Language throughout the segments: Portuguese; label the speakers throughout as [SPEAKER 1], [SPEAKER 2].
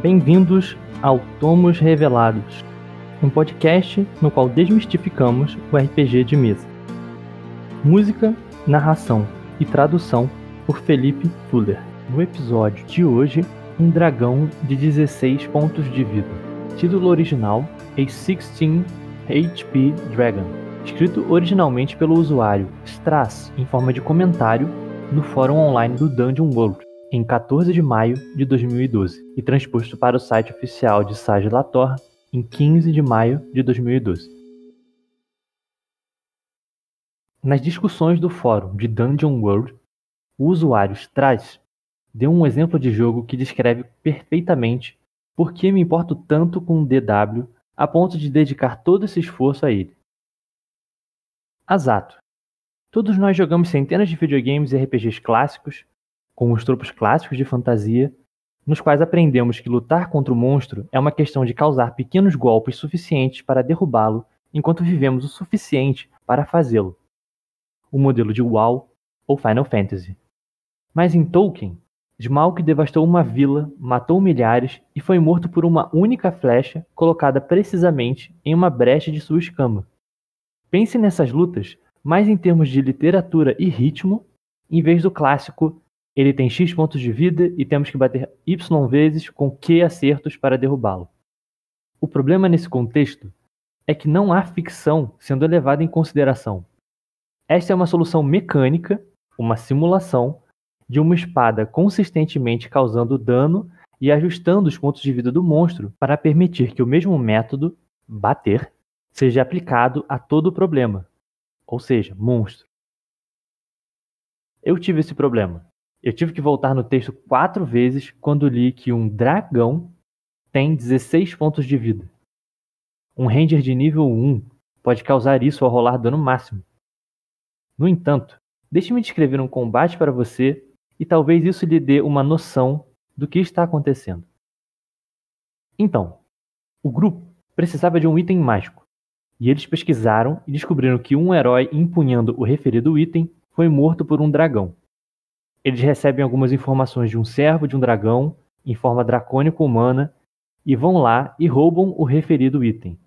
[SPEAKER 1] Bem-vindos ao Tomos Revelados, um podcast no qual desmistificamos o RPG de mesa. Música, narração e tradução por Felipe Fuller. No episódio de hoje, um dragão de 16 pontos de vida. Título original: A 16 HP Dragon. Escrito originalmente pelo usuário Strass em forma de comentário no fórum online do Dungeon World em 14 de maio de 2012 e transposto para o site oficial de Sage Lator em 15 de maio de 2012. Nas discussões do fórum de Dungeon World, o usuário Straz deu um exemplo de jogo que descreve perfeitamente por que me importo tanto com o DW a ponto de dedicar todo esse esforço a ele. Azato. Todos nós jogamos centenas de videogames e RPGs clássicos, com os tropos clássicos de fantasia, nos quais aprendemos que lutar contra o monstro é uma questão de causar pequenos golpes suficientes para derrubá-lo, enquanto vivemos o suficiente para fazê-lo. O modelo de WoW ou Final Fantasy. Mas em Tolkien, Smaug devastou uma vila, matou milhares e foi morto por uma única flecha colocada precisamente em uma brecha de sua escama. Pense nessas lutas mais em termos de literatura e ritmo, em vez do clássico ele tem X pontos de vida e temos que bater Y vezes com Q acertos para derrubá-lo. O problema nesse contexto é que não há ficção sendo levada em consideração. Esta é uma solução mecânica, uma simulação, de uma espada consistentemente causando dano e ajustando os pontos de vida do monstro para permitir que o mesmo método, bater, seja aplicado a todo o problema, ou seja, monstro. Eu tive esse problema. Eu tive que voltar no texto quatro vezes quando li que um dragão tem 16 pontos de vida. Um Ranger de nível 1 pode causar isso ao rolar dano máximo. No entanto, deixe-me descrever um combate para você e talvez isso lhe dê uma noção do que está acontecendo. Então, o grupo precisava de um item mágico, e eles pesquisaram e descobriram que um herói empunhando o referido item foi morto por um dragão. Eles recebem algumas informações de um servo de um dragão, em forma dracônico humana, e vão lá e roubam o referido item.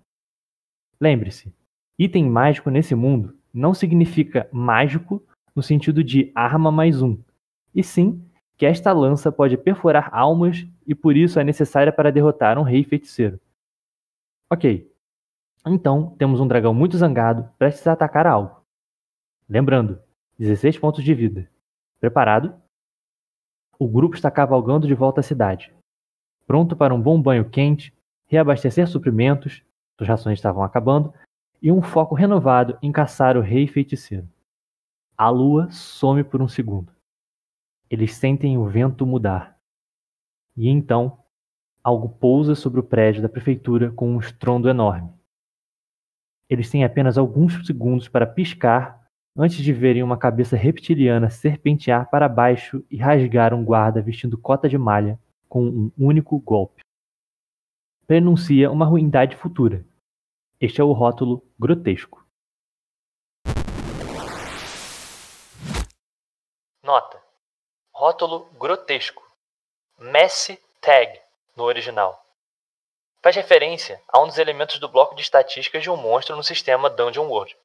[SPEAKER 1] Lembre-se, item mágico nesse mundo não significa mágico no sentido de arma mais um, e sim que esta lança pode perfurar almas e por isso é necessária para derrotar um rei feiticeiro. Ok, então temos um dragão muito zangado prestes a atacar algo. Lembrando, 16 pontos de vida. Preparado? O grupo está cavalgando de volta à cidade. Pronto para um bom banho quente, reabastecer suprimentos, suas rações estavam acabando, e um foco renovado em caçar o rei feiticeiro. A lua some por um segundo. Eles sentem o vento mudar. E então, algo pousa sobre o prédio da prefeitura com um estrondo enorme. Eles têm apenas alguns segundos para piscar antes de verem uma cabeça reptiliana serpentear para baixo e rasgar um guarda vestindo cota de malha com um único golpe. Prenuncia uma ruindade futura. Este é o rótulo grotesco. Nota: Rótulo grotesco. Messi Tag, no original. Faz referência a um dos elementos do bloco de estatísticas de um monstro no sistema Dungeon World.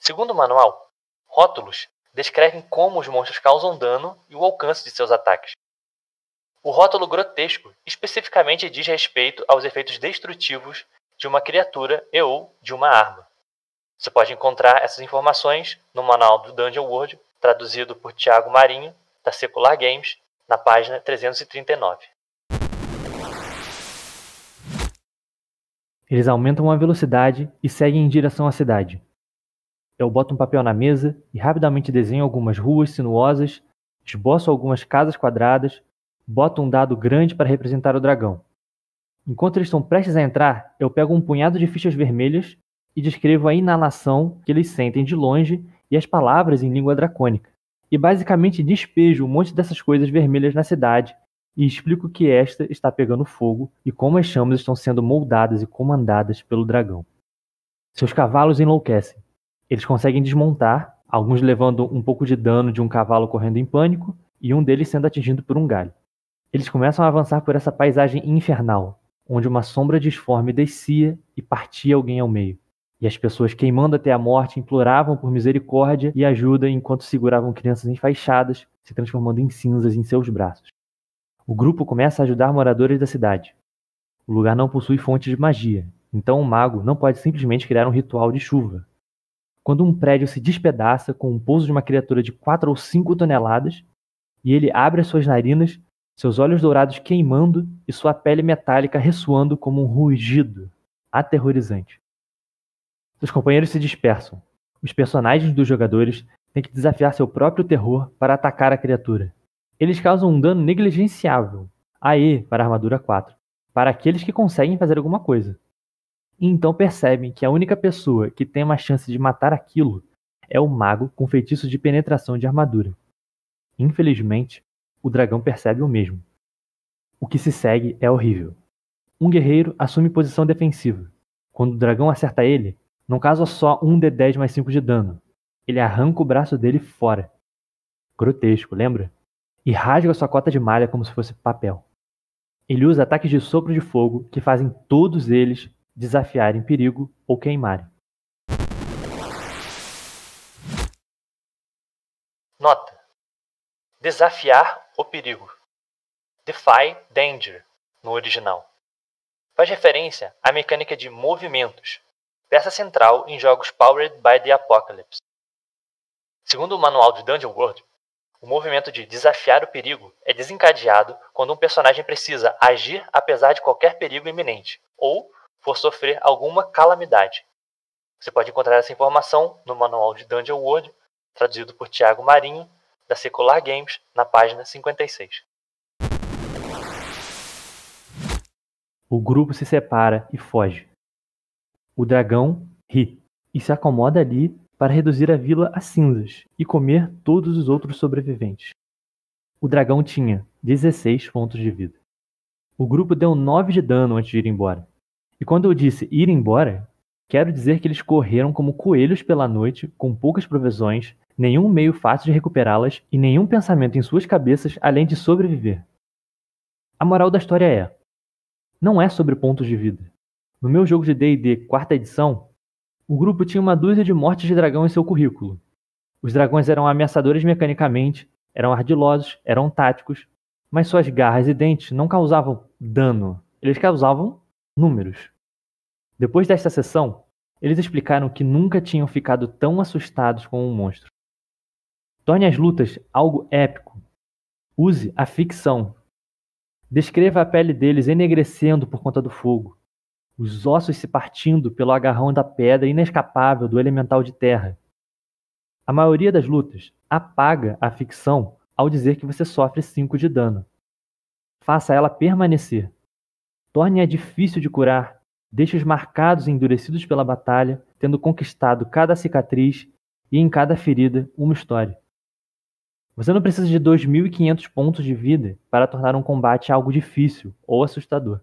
[SPEAKER 1] Segundo o manual, rótulos descrevem como os monstros causam dano e o alcance de seus ataques. O rótulo grotesco especificamente diz respeito aos efeitos destrutivos de uma criatura e ou de uma arma. Você pode encontrar essas informações no manual do Dungeon World, traduzido por Tiago Marinho, da Secular Games, na página 339. Eles aumentam a velocidade e seguem em direção à cidade. Eu boto um papel na mesa e rapidamente desenho algumas ruas sinuosas, esboço algumas casas quadradas, boto um dado grande para representar o dragão. Enquanto eles estão prestes a entrar, eu pego um punhado de fichas vermelhas e descrevo a inalação que eles sentem de longe e as palavras em língua dracônica. E basicamente despejo um monte dessas coisas vermelhas na cidade e explico que esta está pegando fogo e como as chamas estão sendo moldadas e comandadas pelo dragão. Seus cavalos enlouquecem. Eles conseguem desmontar, alguns levando um pouco de dano de um cavalo correndo em pânico e um deles sendo atingido por um galho. Eles começam a avançar por essa paisagem infernal, onde uma sombra disforme descia e partia alguém ao meio. E as pessoas queimando até a morte imploravam por misericórdia e ajuda enquanto seguravam crianças enfaixadas, se transformando em cinzas em seus braços. O grupo começa a ajudar moradores da cidade. O lugar não possui fonte de magia, então o um mago não pode simplesmente criar um ritual de chuva, quando um prédio se despedaça com o pouso de uma criatura de 4 ou 5 toneladas e ele abre as suas narinas, seus olhos dourados queimando e sua pele metálica ressoando como um rugido aterrorizante. Seus companheiros se dispersam. Os personagens dos jogadores têm que desafiar seu próprio terror para atacar a criatura. Eles causam um dano negligenciável, aí para a armadura 4, para aqueles que conseguem fazer alguma coisa. E então percebem que a única pessoa que tem uma chance de matar aquilo é o mago com feitiço de penetração de armadura. Infelizmente, o dragão percebe o mesmo. O que se segue é horrível. Um guerreiro assume posição defensiva. Quando o dragão acerta ele, não causa só um de 10 mais 5 de dano. Ele arranca o braço dele fora. Grotesco, lembra? E rasga sua cota de malha como se fosse papel. Ele usa ataques de sopro de fogo que fazem todos eles desafiarem perigo ou queimarem. Nota: desafiar o perigo. Defy danger no original. Faz referência à mecânica de movimentos, peça central em jogos Powered by the Apocalypse. Segundo o manual de Dungeon World, o movimento de desafiar o perigo é desencadeado quando um personagem precisa agir apesar de qualquer perigo iminente, ou for sofrer alguma calamidade. Você pode encontrar essa informação no manual de Dungeon World, traduzido por Tiago Marinho, da Secular Games, na página 56. O grupo se separa e foge. O dragão ri e se acomoda ali para reduzir a vila a cinzas e comer todos os outros sobreviventes. O dragão tinha 16 pontos de vida. O grupo deu 9 de dano antes de ir embora. E quando eu disse ir embora, quero dizer que eles correram como coelhos pela noite, com poucas provisões, nenhum meio fácil de recuperá-las e nenhum pensamento em suas cabeças além de sobreviver. A moral da história é: não é sobre pontos de vida. No meu jogo de DD quarta edição, o grupo tinha uma dúzia de mortes de dragão em seu currículo. Os dragões eram ameaçadores mecanicamente, eram ardilosos, eram táticos, mas suas garras e dentes não causavam dano, eles causavam números. Depois desta sessão, eles explicaram que nunca tinham ficado tão assustados com um monstro. Torne as lutas algo épico. Use a ficção. Descreva a pele deles enegrecendo por conta do fogo, os ossos se partindo pelo agarrão da pedra inescapável do elemental de terra. A maioria das lutas apaga a ficção ao dizer que você sofre 5 de dano. Faça ela permanecer torne-a difícil de curar, deixe os marcados e endurecidos pela batalha, tendo conquistado cada cicatriz e em cada ferida uma história. Você não precisa de 2.500 pontos de vida para tornar um combate algo difícil ou assustador.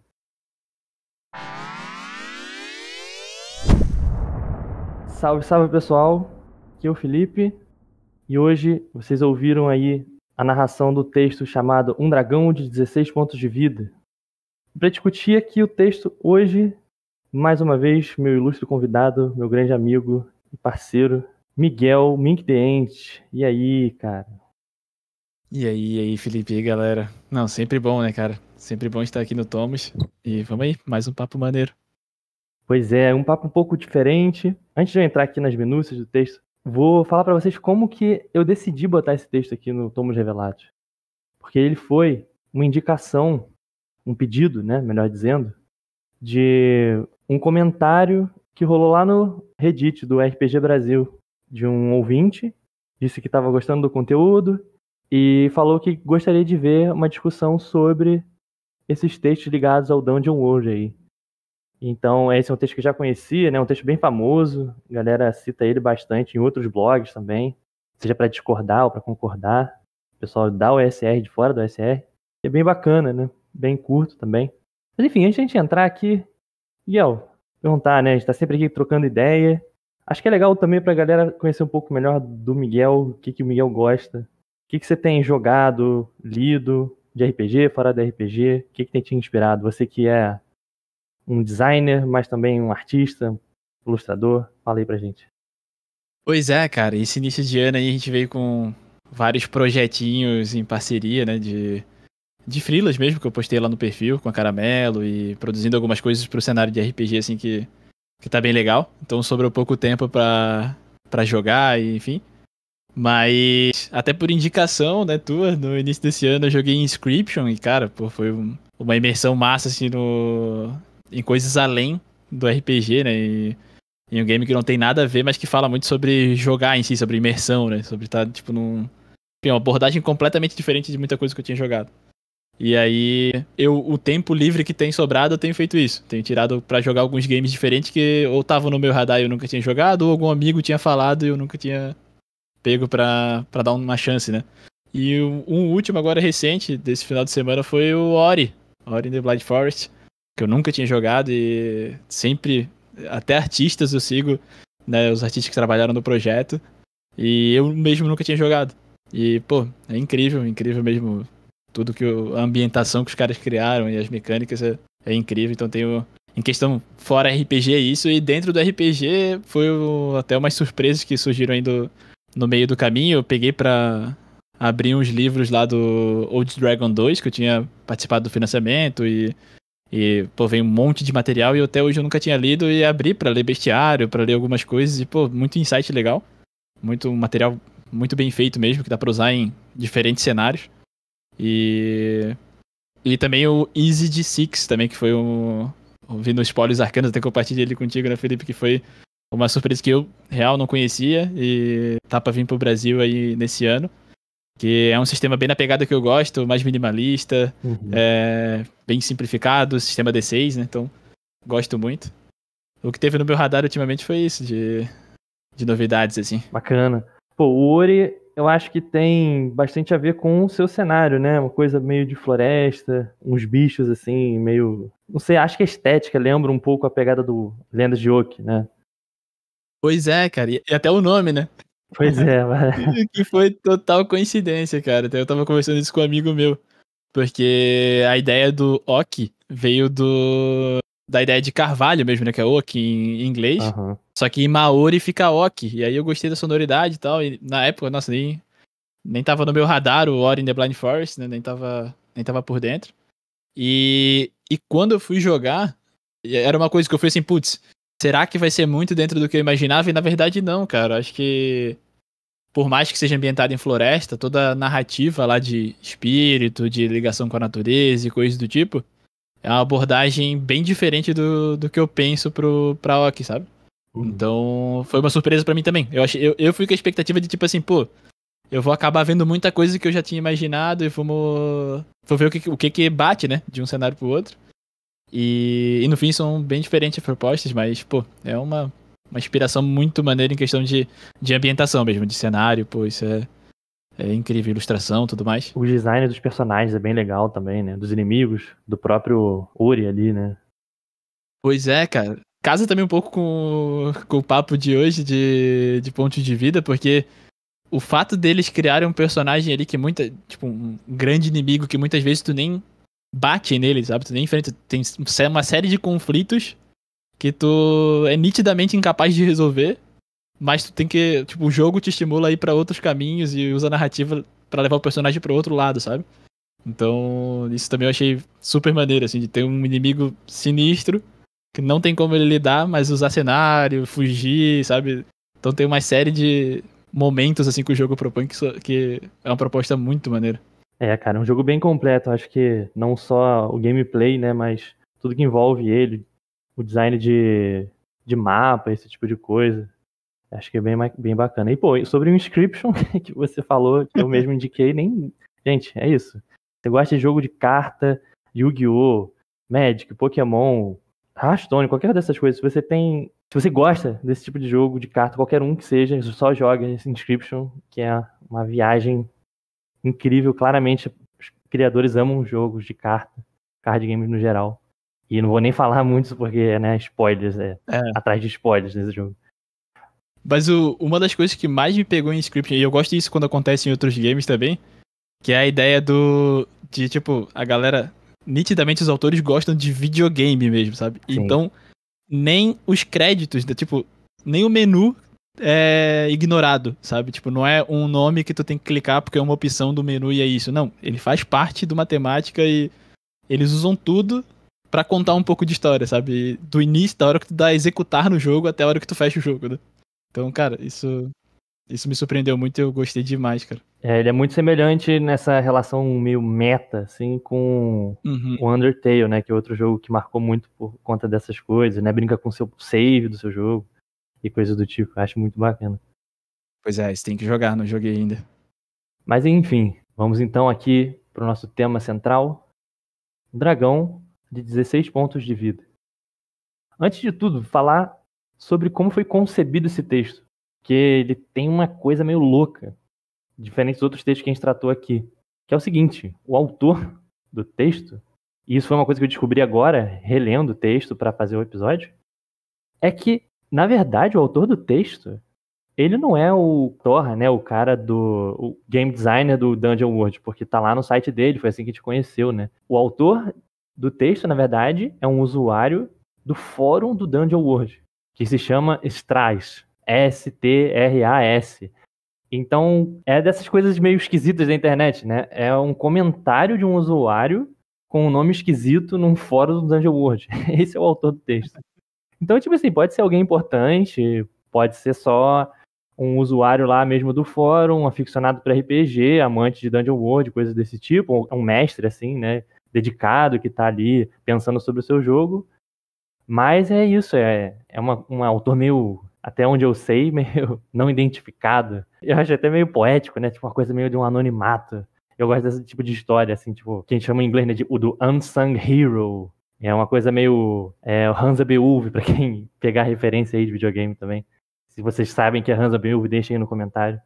[SPEAKER 1] Salve, salve pessoal! Aqui é o Felipe e hoje vocês ouviram aí a narração do texto chamado Um Dragão de 16 Pontos de Vida, para discutir aqui o texto hoje, mais uma vez, meu ilustre convidado, meu grande amigo e parceiro, Miguel Mink Dente. E aí, cara? E aí, e aí, Felipe, e galera? Não,
[SPEAKER 2] sempre bom, né, cara? Sempre bom estar aqui no Thomas. E vamos aí, mais um papo maneiro.
[SPEAKER 1] Pois é, um papo um pouco diferente. Antes de eu entrar aqui nas minúcias do texto, vou falar para vocês como que eu decidi botar esse texto aqui no Tomos Revelados. Porque ele foi uma indicação um pedido, né, melhor dizendo, de um comentário que rolou lá no Reddit do RPG Brasil, de um ouvinte, disse que estava gostando do conteúdo e falou que gostaria de ver uma discussão sobre esses textos ligados ao Dungeon World aí. Então, esse é um texto que já conhecia, né? Um texto bem famoso. A galera cita ele bastante em outros blogs também, seja para discordar ou para concordar. O pessoal dá o SR de fora do SR. É bem bacana, né? bem curto também. Mas enfim, antes de a gente entrar aqui, Miguel, perguntar, né? A gente tá sempre aqui trocando ideia. Acho que é legal também pra galera conhecer um pouco melhor do Miguel, o que, que o Miguel gosta. O que, que você tem jogado, lido, de RPG, fora da RPG? O que, que tem te inspirado? Você que é um designer, mas também um artista, ilustrador, fala aí pra gente.
[SPEAKER 2] Pois é, cara, esse início de ano aí a gente veio com vários projetinhos em parceria, né, de de frilas mesmo, que eu postei lá no perfil com a Caramelo e produzindo algumas coisas pro cenário de RPG, assim, que, que tá bem legal. Então sobrou pouco tempo pra, pra jogar, e, enfim. Mas, até por indicação, né, tua, no início desse ano eu joguei Inscription e, cara, pô, foi um, uma imersão massa, assim, no, em coisas além do RPG, né, e, em um game que não tem nada a ver, mas que fala muito sobre jogar em si, sobre imersão, né, sobre estar, tá, tipo, num... Enfim, uma abordagem completamente diferente de muita coisa que eu tinha jogado. E aí, eu o tempo livre que tem sobrado, eu tenho feito isso. Tenho tirado para jogar alguns games diferentes que ou estavam no meu radar e eu nunca tinha jogado, ou algum amigo tinha falado e eu nunca tinha pego pra, pra dar uma chance, né? E um último agora recente desse final de semana foi o Ori, Ori in the Blind Forest, que eu nunca tinha jogado e sempre, até artistas eu sigo, né, os artistas que trabalharam no projeto, e eu mesmo nunca tinha jogado. E, pô, é incrível, incrível mesmo tudo que o, a ambientação que os caras criaram e as mecânicas é, é incrível. Então tem o, em questão fora RPG é isso e dentro do RPG foi o, até umas surpresas que surgiram aí do, no meio do caminho. Eu peguei para abrir uns livros lá do Old Dragon 2 que eu tinha participado do financiamento e e, pô, vem um monte de material e até hoje eu nunca tinha lido e abri para ler bestiário, para ler algumas coisas e, pô, muito insight legal. Muito material muito bem feito mesmo, que dá pra usar em diferentes cenários. E. E também o Easy D6, também, que foi um. Ouvindo os spoilers arcanos, até compartilhei ele contigo, né, Felipe? Que foi uma surpresa que eu, real, não conhecia e tá pra vir pro Brasil aí nesse ano. Que é um sistema bem na pegada que eu gosto, mais minimalista, uhum. é, bem simplificado, sistema D6, né? Então, gosto muito. O que teve no meu radar ultimamente foi isso, de, de novidades, assim.
[SPEAKER 1] Bacana. Pô, o Ori eu acho que tem bastante a ver com o seu cenário, né? Uma coisa meio de floresta, uns bichos assim, meio. Não sei, acho que a estética lembra um pouco a pegada do Lendas de Oak, né?
[SPEAKER 2] Pois é, cara. E até o
[SPEAKER 1] nome, né? Pois é,
[SPEAKER 2] mano. que foi total coincidência, cara. Eu tava conversando isso com um amigo meu. Porque a ideia do Oki veio do da ideia de carvalho mesmo, né? Que é oak em inglês. Uhum. Só que em maori fica ok. E aí eu gostei da sonoridade e tal. E na época, nossa, nem, nem tava no meu radar o Ori in the Blind Forest, né? Nem tava, nem tava por dentro. E, e quando eu fui jogar, era uma coisa que eu fui assim, putz, será que vai ser muito dentro do que eu imaginava? E na verdade não, cara. Acho que por mais que seja ambientado em floresta, toda a narrativa lá de espírito, de ligação com a natureza e coisas do tipo, é uma abordagem bem diferente do, do que eu penso pro, pra Oki, sabe? Uhum. Então, foi uma surpresa para mim também. Eu, achei, eu, eu fui com a expectativa de, tipo assim, pô, eu vou acabar vendo muita coisa que eu já tinha imaginado e vamos. Vou ver o que, o que, que bate, né? De um cenário pro outro. E, e no fim são bem diferentes as propostas, mas, pô, é uma, uma inspiração muito maneira em questão de, de ambientação mesmo, de cenário,
[SPEAKER 1] pô, isso é é incrível ilustração tudo mais. O design dos personagens é bem legal também, né? Dos inimigos, do próprio Uri ali, né? Pois é, cara.
[SPEAKER 2] Casa também um pouco com, com o papo de hoje de, de ponto de vida, porque o fato deles criarem um personagem ali que muita. Tipo, um grande inimigo que muitas vezes tu nem bate nele, sabe? Tu nem enfrenta. Tem uma série de conflitos que tu é nitidamente incapaz de resolver. Mas tu tem que. Tipo, o jogo te estimula a ir pra outros caminhos e usa a narrativa para levar o personagem para outro lado, sabe? Então, isso também eu achei super maneiro, assim, de ter um inimigo sinistro, que não tem como ele lidar, mas usar cenário, fugir, sabe? Então tem uma série de momentos,
[SPEAKER 1] assim, que o jogo propõe, que, que é uma proposta muito maneira. É, cara, é um jogo bem completo. Acho que não só o gameplay, né, mas tudo que envolve ele, o design de, de mapa, esse tipo de coisa. Acho que é bem, bem bacana. E, pô, sobre o Inscription que você falou, que eu mesmo indiquei, nem. Gente, é isso. Você gosta de jogo de carta, Yu-Gi-Oh!, Magic, Pokémon, Rastone, qualquer dessas coisas. Se você tem. Se você gosta desse tipo de jogo de carta, qualquer um que seja, só joga esse Inscription, que é uma viagem incrível. Claramente, os criadores amam jogos de carta, card games no geral. E não vou nem falar muito porque, né, spoilers, é, é. atrás de spoilers nesse jogo. Mas o, uma das coisas que mais me pegou em script,
[SPEAKER 2] e eu gosto disso quando acontece em outros games também, que é a ideia do. de tipo, a galera. Nitidamente os autores gostam de videogame mesmo, sabe? Sim. Então, nem os créditos, né, tipo, nem o menu é ignorado, sabe? Tipo, não é um nome que tu tem que clicar porque é uma opção do menu e é isso. Não, ele faz parte do matemática e eles usam tudo para contar um pouco de história, sabe? Do início, da hora que tu dá a executar no jogo até a hora que tu fecha o jogo, né? Então, cara, isso, isso me surpreendeu muito e eu gostei demais, cara.
[SPEAKER 1] É, ele é muito semelhante nessa relação meio meta, assim, com uhum. o Undertale, né? Que é outro jogo que marcou muito por conta dessas coisas, né? Brinca com o seu save do seu jogo e coisas do tipo. Acho muito bacana. Pois é, você tem que jogar, não joguei ainda. Mas enfim, vamos então aqui para o nosso tema central: Dragão de 16 pontos de vida. Antes de tudo, falar sobre como foi concebido esse texto, que ele tem uma coisa meio louca, diferente dos outros textos que a gente tratou aqui, que é o seguinte: o autor do texto, e isso foi uma coisa que eu descobri agora, relendo o texto para fazer o episódio, é que, na verdade, o autor do texto, ele não é o Thor, né, o cara do o game designer do Dungeon World, porque tá lá no site dele, foi assim que a gente conheceu, né? O autor do texto, na verdade, é um usuário do fórum do Dungeon World que se chama Strass. S-T-R-A-S. Então, é dessas coisas meio esquisitas da internet, né? É um comentário de um usuário com um nome esquisito num fórum do Dungeon World. Esse é o autor do texto. Então, tipo assim, pode ser alguém importante, pode ser só um usuário lá mesmo do fórum, aficionado para RPG, amante de Dungeon World, coisas desse tipo, um mestre assim, né, dedicado que está ali pensando sobre o seu jogo, mas é isso, é, é uma, um autor meio, até onde eu sei, meio não identificado. Eu acho até meio poético, né? Tipo uma coisa meio de um anonimato. Eu gosto desse tipo de história, assim, tipo, que a gente chama em inglês né, de, o do unsung hero. É uma coisa meio é, Hansa Beowulf, pra quem pegar referência aí de videogame também. Se vocês sabem que é Hansa Beowulf, deixem aí no comentário.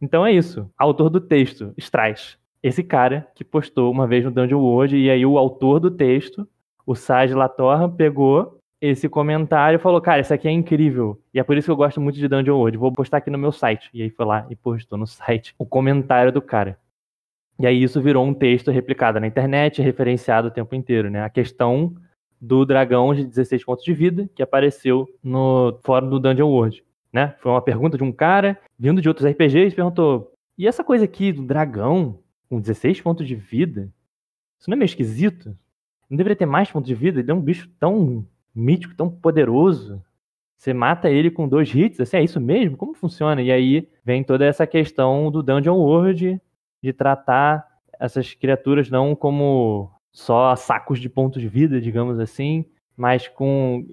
[SPEAKER 1] Então é isso. Autor do texto, Strauss. Esse cara que postou uma vez no Dungeon World, e aí o autor do texto, o Sage Latorra, pegou esse comentário falou, cara, isso aqui é incrível. E é por isso que eu gosto muito de Dungeon World. Vou postar aqui no meu site. E aí foi lá e postou no site o comentário do cara. E aí isso virou um texto replicado na internet, referenciado o tempo inteiro, né? A questão do dragão de 16 pontos de vida que apareceu no fórum do Dungeon World, né? Foi uma pergunta de um cara vindo de outros RPGs, perguntou: "E essa coisa aqui do dragão com 16 pontos de vida? Isso não é meio esquisito? Não deveria ter mais pontos de vida? Ele é um bicho tão mítico, tão poderoso. Você mata ele com dois hits, assim, é isso mesmo? Como funciona? E aí vem toda essa questão do Dungeon World de tratar essas criaturas não como só sacos de pontos de vida, digamos assim, mas com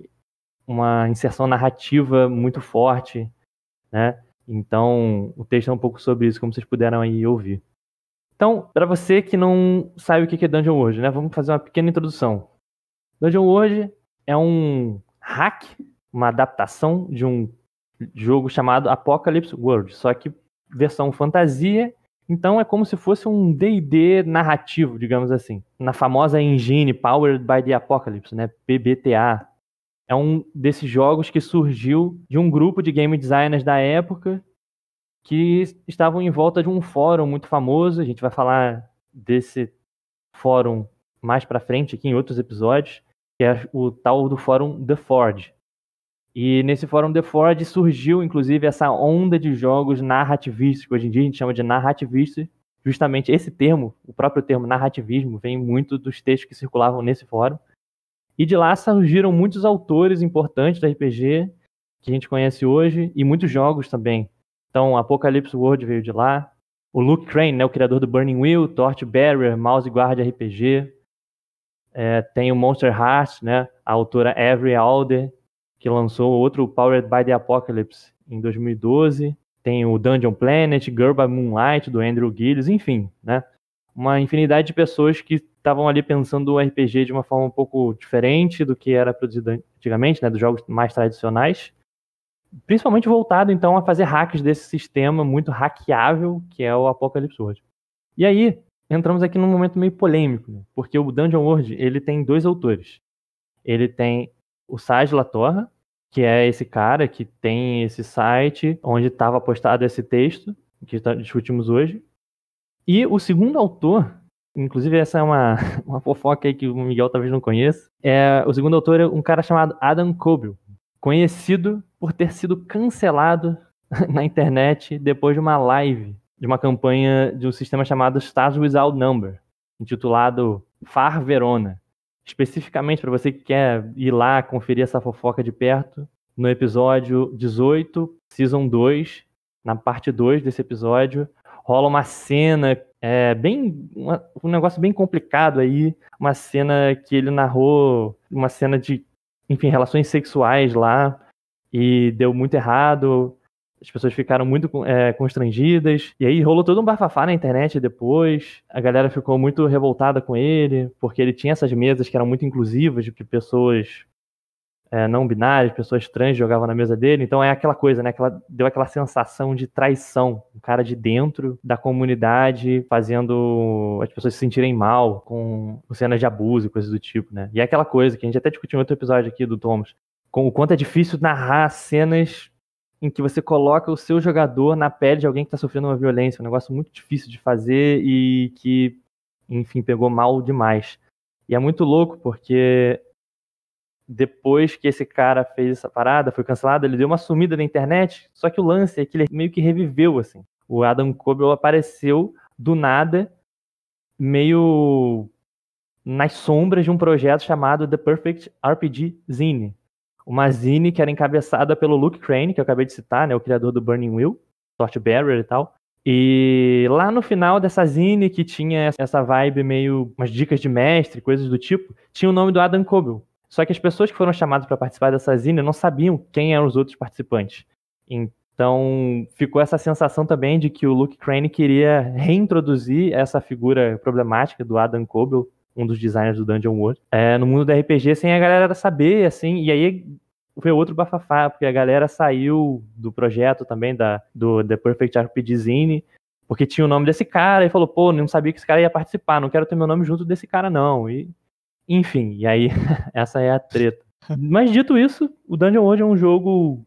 [SPEAKER 1] uma inserção narrativa muito forte, né? Então, o texto é um pouco sobre isso, como vocês puderam aí ouvir. Então, para você que não sabe o que é Dungeon World, né? Vamos fazer uma pequena introdução. Dungeon World é um hack, uma adaptação de um jogo chamado Apocalypse World, só que versão fantasia. Então é como se fosse um D&D narrativo, digamos assim, na famosa engine Powered by the Apocalypse, né, PBTA. É um desses jogos que surgiu de um grupo de game designers da época que estavam em volta de um fórum muito famoso. A gente vai falar desse fórum mais para frente aqui em outros episódios, que é o tal do fórum The Ford. E nesse fórum The Ford surgiu, inclusive, essa onda de jogos narrativistas, que hoje em dia a gente chama de narrativista. Justamente esse termo, o próprio termo narrativismo, vem muito dos textos que circulavam nesse fórum. E de lá surgiram muitos autores importantes da RPG, que a gente conhece hoje, e muitos jogos também. Então, Apocalypse World veio de lá, o Luke Crane, né, o criador do Burning Wheel, Torch Barrier, Mouse Guard RPG, é, tem o Monster Hearts, né? A autora Avery Alder, que lançou outro Powered by the Apocalypse em 2012. Tem o Dungeon Planet, Girl by Moonlight, do Andrew Gillies, enfim, né? Uma infinidade de pessoas que estavam ali pensando o RPG de uma forma um pouco diferente do que era produzido antigamente, né? Dos jogos mais tradicionais. Principalmente voltado, então, a fazer hacks desse sistema muito hackeável que é o Apocalypse World. E aí, entramos aqui num momento meio polêmico, né? porque o Dungeon World ele tem dois autores. Ele tem o Sage Latorra, que é esse cara que tem esse site onde estava postado esse texto que tá discutimos hoje. E o segundo autor, inclusive essa é uma, uma fofoca aí que o Miguel talvez não conheça, é o segundo autor é um cara chamado Adam Kobil, conhecido por ter sido cancelado na internet depois de uma live de uma campanha de um sistema chamado Stars Without Number, intitulado Far Verona. Especificamente para você que quer ir lá conferir essa fofoca de perto, no episódio 18, Season 2, na parte 2 desse episódio, rola uma cena é, bem uma, um negócio bem complicado aí, uma cena que ele narrou, uma cena de, enfim, relações sexuais lá e deu muito errado as pessoas ficaram muito é, constrangidas. E aí rolou todo um bafafá na internet depois. A galera ficou muito revoltada com ele, porque ele tinha essas mesas que eram muito inclusivas, de pessoas é, não binárias, pessoas trans jogavam na mesa dele. Então é aquela coisa, né? Aquela, deu aquela sensação de traição. Um cara de dentro da comunidade fazendo as pessoas se sentirem mal com cenas de abuso e coisas do tipo, né? E é aquela coisa que a gente até discutiu em outro episódio aqui do Thomas. Com o quanto é difícil narrar cenas em que você coloca o seu jogador na pele de alguém que está sofrendo uma violência, um negócio muito difícil de fazer e que, enfim, pegou mal demais. E é muito louco porque depois que esse cara fez essa parada, foi cancelado, ele deu uma sumida na internet, só que o lance é que ele meio que reviveu, assim. O Adam Coble apareceu do nada, meio nas sombras de um projeto chamado The Perfect RPG Zine, uma zine que era encabeçada pelo Luke Crane, que eu acabei de citar, né, o criador do Burning Wheel, Torch Barrier e tal. E lá no final dessa zine, que tinha essa vibe meio umas dicas de mestre, coisas do tipo, tinha o nome do Adam Coble. Só que as pessoas que foram chamadas para participar dessa zine não sabiam quem eram os outros participantes. Então ficou essa sensação também de que o Luke Crane queria reintroduzir essa figura problemática do Adam Coble um dos designers do Dungeon World, é, no mundo do RPG, sem a galera saber, assim, e aí foi outro bafafá, porque a galera saiu do projeto também, da, do The Perfect RPG Zine, porque tinha o nome desse cara, e falou, pô, não sabia que esse cara ia participar, não quero ter meu nome junto desse cara, não. E, enfim, e aí essa é a treta. Mas dito isso, o Dungeon World é um jogo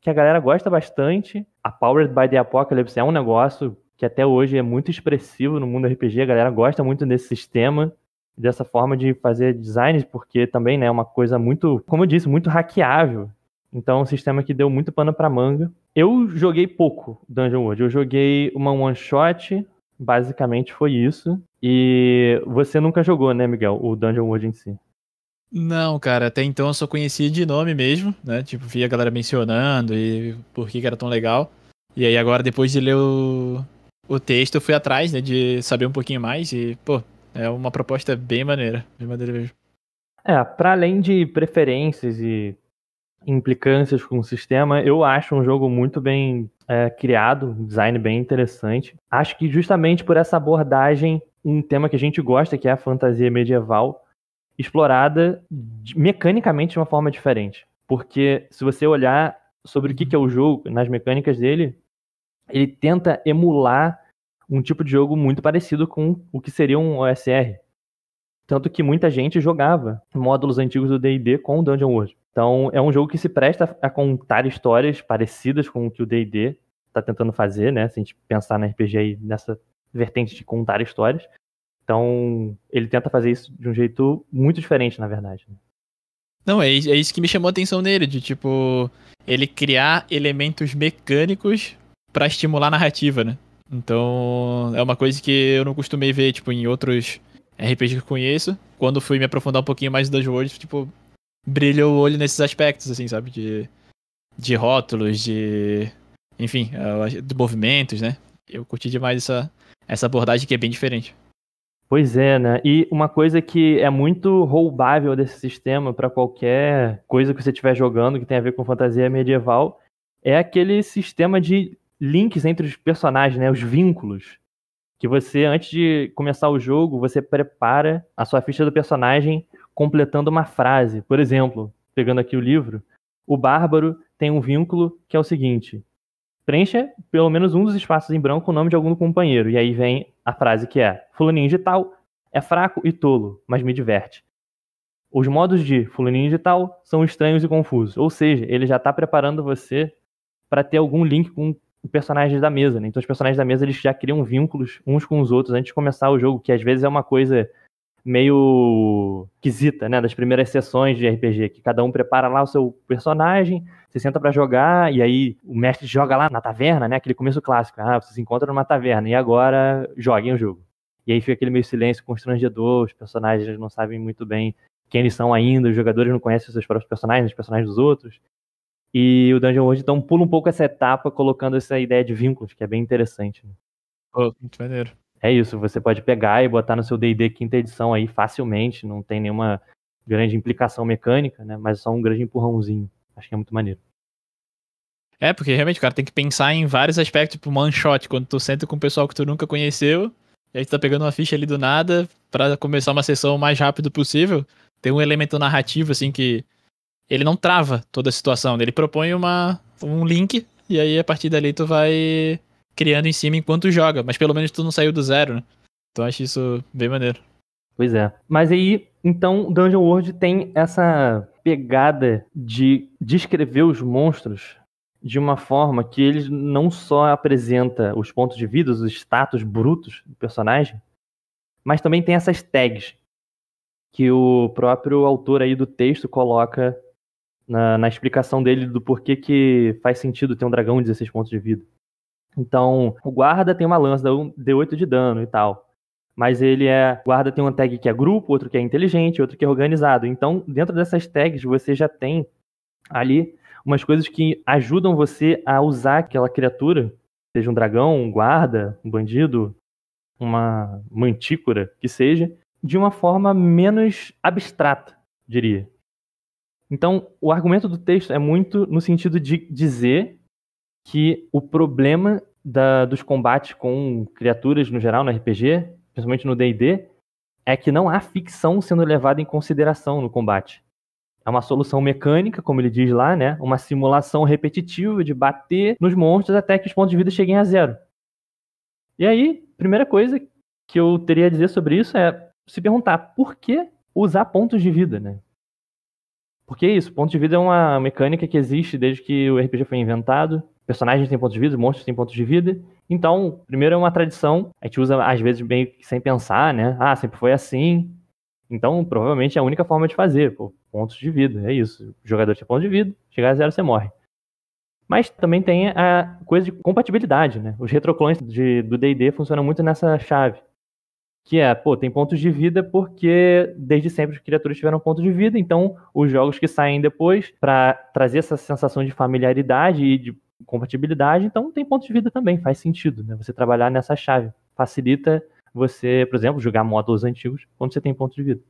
[SPEAKER 1] que a galera gosta bastante. A Powered by the Apocalypse é um negócio que até hoje é muito expressivo no mundo RPG, a galera gosta muito desse sistema dessa forma de fazer designs, porque também né, é uma coisa muito, como eu disse, muito hackeável. Então, é um sistema que deu muito pano para manga. Eu joguei pouco Dungeon World. Eu joguei uma one shot, basicamente foi isso. E você nunca jogou, né, Miguel, o Dungeon World em si?
[SPEAKER 2] Não, cara, até então eu só conhecia de nome mesmo, né? Tipo, via a galera mencionando e por que, que era tão legal. E aí agora, depois de ler o, o texto, eu fui atrás, né, de saber um pouquinho mais e, pô, é uma proposta bem maneira, bem maneira mesmo.
[SPEAKER 1] É, para além de preferências e implicâncias com o sistema, eu acho um jogo muito bem é, criado, um design bem interessante. Acho que justamente por essa abordagem, um tema que a gente gosta, que é a fantasia medieval, explorada mecanicamente de uma forma diferente. Porque se você olhar sobre o que uhum. é o jogo, nas mecânicas dele, ele tenta emular um tipo de jogo muito parecido com o que seria um OSR. Tanto que muita gente jogava módulos antigos do DD com o Dungeon World. Então, é um jogo que se presta a contar histórias parecidas com o que o DD está tentando fazer, né? Se a gente pensar na RPG aí nessa vertente de contar histórias. Então, ele tenta fazer isso de um jeito muito diferente, na verdade. Né?
[SPEAKER 2] Não, é, é isso que me chamou a atenção nele, de tipo, ele criar elementos mecânicos para estimular a narrativa, né? Então, é uma coisa que eu não costumei ver, tipo, em outros RPGs que eu conheço. Quando fui me aprofundar um pouquinho mais das Worlds, tipo, brilha o olho nesses aspectos, assim, sabe? De, de rótulos, de. Enfim, de movimentos, né? Eu curti demais essa, essa abordagem que é bem diferente.
[SPEAKER 1] Pois é, né? E uma coisa que é muito roubável desse sistema para qualquer coisa que você estiver jogando que tenha a ver com fantasia medieval é aquele sistema de links entre os personagens, né? Os vínculos. Que você, antes de começar o jogo, você prepara a sua ficha do personagem completando uma frase. Por exemplo, pegando aqui o livro, o bárbaro tem um vínculo que é o seguinte: preencha pelo menos um dos espaços em branco o nome de algum companheiro. E aí vem a frase que é: Fulaninho de tal é fraco e tolo, mas me diverte. Os modos de Fulaninho de tal são estranhos e confusos. Ou seja, ele já está preparando você para ter algum link com personagens da mesa, né? Então os personagens da mesa eles já criam vínculos uns com os outros antes de começar o jogo, que às vezes é uma coisa meio quesita, né, das primeiras sessões de RPG, que cada um prepara lá o seu personagem, você senta para jogar e aí o mestre joga lá na taverna, né, aquele começo clássico, ah, você se encontra numa taverna e agora joguem o jogo. E aí fica aquele meio silêncio constrangedor, os personagens não sabem muito bem quem eles são ainda, os jogadores não conhecem os seus próprios personagens, os personagens dos outros. E o Dungeon World, então, pula um pouco essa etapa, colocando essa ideia de vínculos, que é bem interessante. Né?
[SPEAKER 2] Oh, muito maneiro.
[SPEAKER 1] É isso, você pode pegar e botar no seu D&D quinta edição aí facilmente, não tem nenhuma grande implicação mecânica, né? Mas só um grande empurrãozinho. Acho que é muito maneiro.
[SPEAKER 2] É, porque realmente, cara, tem que pensar em vários aspectos pro tipo one shot, quando tu senta com o pessoal que tu nunca conheceu, e aí tu tá pegando uma ficha ali do nada para começar uma sessão o mais rápido possível. Tem um elemento narrativo, assim, que ele não trava toda a situação, ele propõe uma, um link e aí a partir dali tu vai criando em cima enquanto joga, mas pelo menos tu não saiu do zero, né? Então acho isso bem maneiro.
[SPEAKER 1] Pois é. Mas aí, então, Dungeon World tem essa pegada de descrever os monstros de uma forma que ele não só apresenta os pontos de vida, os status brutos do personagem, mas também tem essas tags que o próprio autor aí do texto coloca na, na, explicação dele do porquê que faz sentido ter um dragão de 16 pontos de vida. Então, o guarda tem uma lança, de 8 de dano e tal. Mas ele é. Guarda tem uma tag que é grupo, outro que é inteligente, outro que é organizado. Então, dentro dessas tags, você já tem ali umas coisas que ajudam você a usar aquela criatura, seja um dragão, um guarda, um bandido, uma mantícora, que seja, de uma forma menos abstrata, diria. Então, o argumento do texto é muito no sentido de dizer que o problema da, dos combates com criaturas no geral, no RPG, principalmente no DD, é que não há ficção sendo levada em consideração no combate. É uma solução mecânica, como ele diz lá, né? Uma simulação repetitiva de bater nos monstros até que os pontos de vida cheguem a zero. E aí, primeira coisa que eu teria a dizer sobre isso é se perguntar por que usar pontos de vida, né? Porque é isso, ponto de vida é uma mecânica que existe desde que o RPG foi inventado. Personagens têm pontos de vida, monstros têm pontos de vida. Então, primeiro é uma tradição, a gente usa às vezes meio que sem pensar, né? Ah, sempre foi assim. Então, provavelmente é a única forma de fazer, pô, pontos de vida, é isso. O jogador tinha ponto de vida, chegar a zero você morre. Mas também tem a coisa de compatibilidade, né? Os retroclones de, do D&D funcionam muito nessa chave que é, pô, tem pontos de vida porque desde sempre as criaturas tiveram ponto de vida, então os jogos que saem depois para trazer essa sensação de familiaridade e de compatibilidade, então tem ponto de vida também, faz sentido, né? Você trabalhar nessa chave facilita você, por exemplo, jogar módulos antigos quando você tem ponto de vida.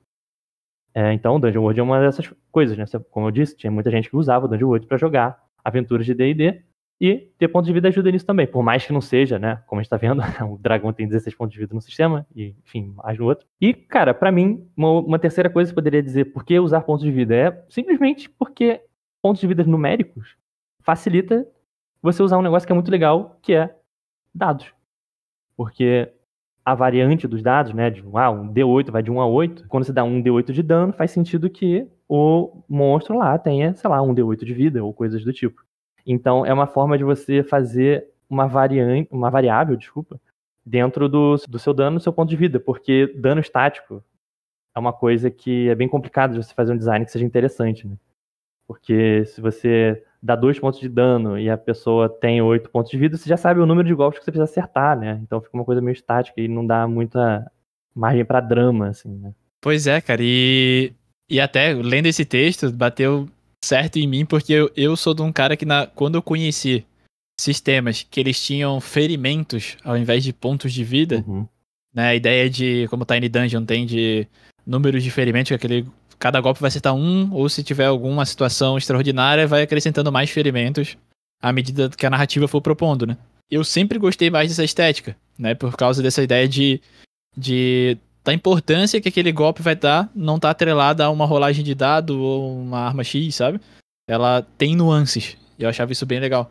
[SPEAKER 1] É, então, Dungeon World é uma dessas coisas, né? Como eu disse, tinha muita gente que usava o Dungeon World para jogar aventuras de D&D e ter pontos de vida ajuda nisso também, por mais que não seja, né? Como a gente tá vendo, o dragão tem 16 pontos de vida no sistema, e enfim, mais no outro. E, cara, para mim, uma, uma, terceira coisa que eu poderia dizer por que usar pontos de vida é simplesmente porque pontos de vida numéricos facilita você usar um negócio que é muito legal, que é dados. Porque a variante dos dados, né? De ah, um D8 vai de 1 a 8. Quando você dá um D8 de dano, faz sentido que o monstro lá tenha, sei lá, um D8 de vida ou coisas do tipo. Então, é uma forma de você fazer uma variante, uma variável, desculpa, dentro do, do seu dano, do seu ponto de vida, porque dano estático é uma coisa que é bem complicado de você fazer um design que seja interessante, né? Porque se você dá dois pontos de dano e a pessoa tem oito pontos de vida, você já sabe o número de golpes que você precisa acertar, né? Então fica uma coisa meio estática e não dá muita margem para drama, assim, né?
[SPEAKER 2] Pois é, cara, e, e até lendo esse texto, bateu certo em mim, porque eu, eu sou de um cara que na, quando eu conheci sistemas que eles tinham ferimentos ao invés de pontos de vida, uhum. né? A ideia de, como o tá Tiny Dungeon tem, de números de ferimentos, que aquele, cada golpe vai acertar um, ou se tiver alguma situação extraordinária, vai acrescentando mais ferimentos à medida que a narrativa for propondo, né? Eu sempre gostei mais dessa estética, né? Por causa dessa ideia de, de da então, importância que aquele golpe vai dar não tá atrelada a uma rolagem de dado ou uma arma X, sabe? Ela tem nuances. eu achava isso bem legal.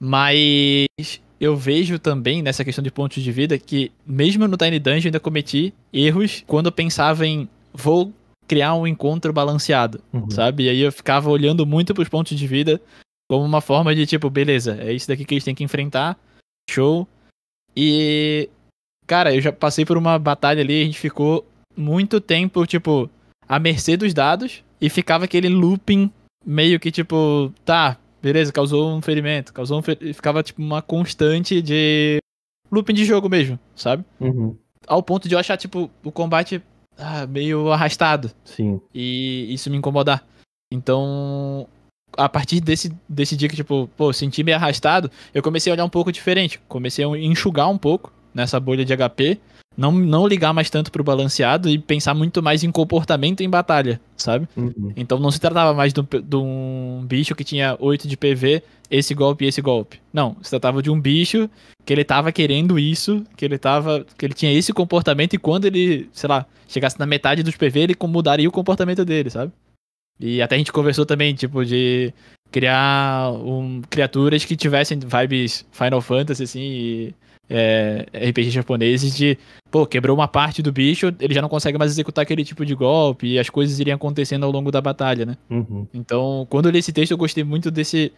[SPEAKER 2] Mas eu vejo também nessa questão de pontos de vida que, mesmo no Tiny Dungeon, ainda cometi erros quando eu pensava em vou criar um encontro balanceado, uhum. sabe? E aí eu ficava olhando muito pros pontos de vida como uma forma de tipo, beleza, é isso daqui que eles têm que enfrentar, show. E Cara, eu já passei por uma batalha ali, a gente ficou muito tempo, tipo, à mercê dos dados e ficava aquele looping meio que tipo, tá, beleza, causou um ferimento, causou um e ficava tipo uma constante de looping de jogo mesmo, sabe? Uhum. Ao ponto de eu achar, tipo, o combate ah, meio arrastado. Sim. E isso me incomodar. Então, a partir desse, desse dia que, tipo, pô, senti meio arrastado, eu comecei a olhar um pouco diferente. Comecei a enxugar um pouco nessa bolha de HP, não, não ligar mais tanto pro balanceado e pensar muito mais em comportamento em batalha, sabe? Uhum. Então não se tratava mais de um, um, bicho que tinha 8 de PV, esse golpe e esse golpe. Não, se tratava de um bicho que ele tava querendo isso, que ele tava. que ele tinha esse comportamento e quando ele, sei lá, chegasse na metade dos PV, ele mudaria o comportamento dele, sabe? E até a gente conversou também, tipo, de criar um, criaturas que tivessem vibes Final Fantasy, assim, e é, RPG japoneses de, pô, quebrou uma parte do bicho, ele já não consegue mais executar aquele tipo de golpe e as coisas iriam acontecendo ao longo da batalha, né? Uhum. Então, quando eu li esse texto, eu gostei muito desse,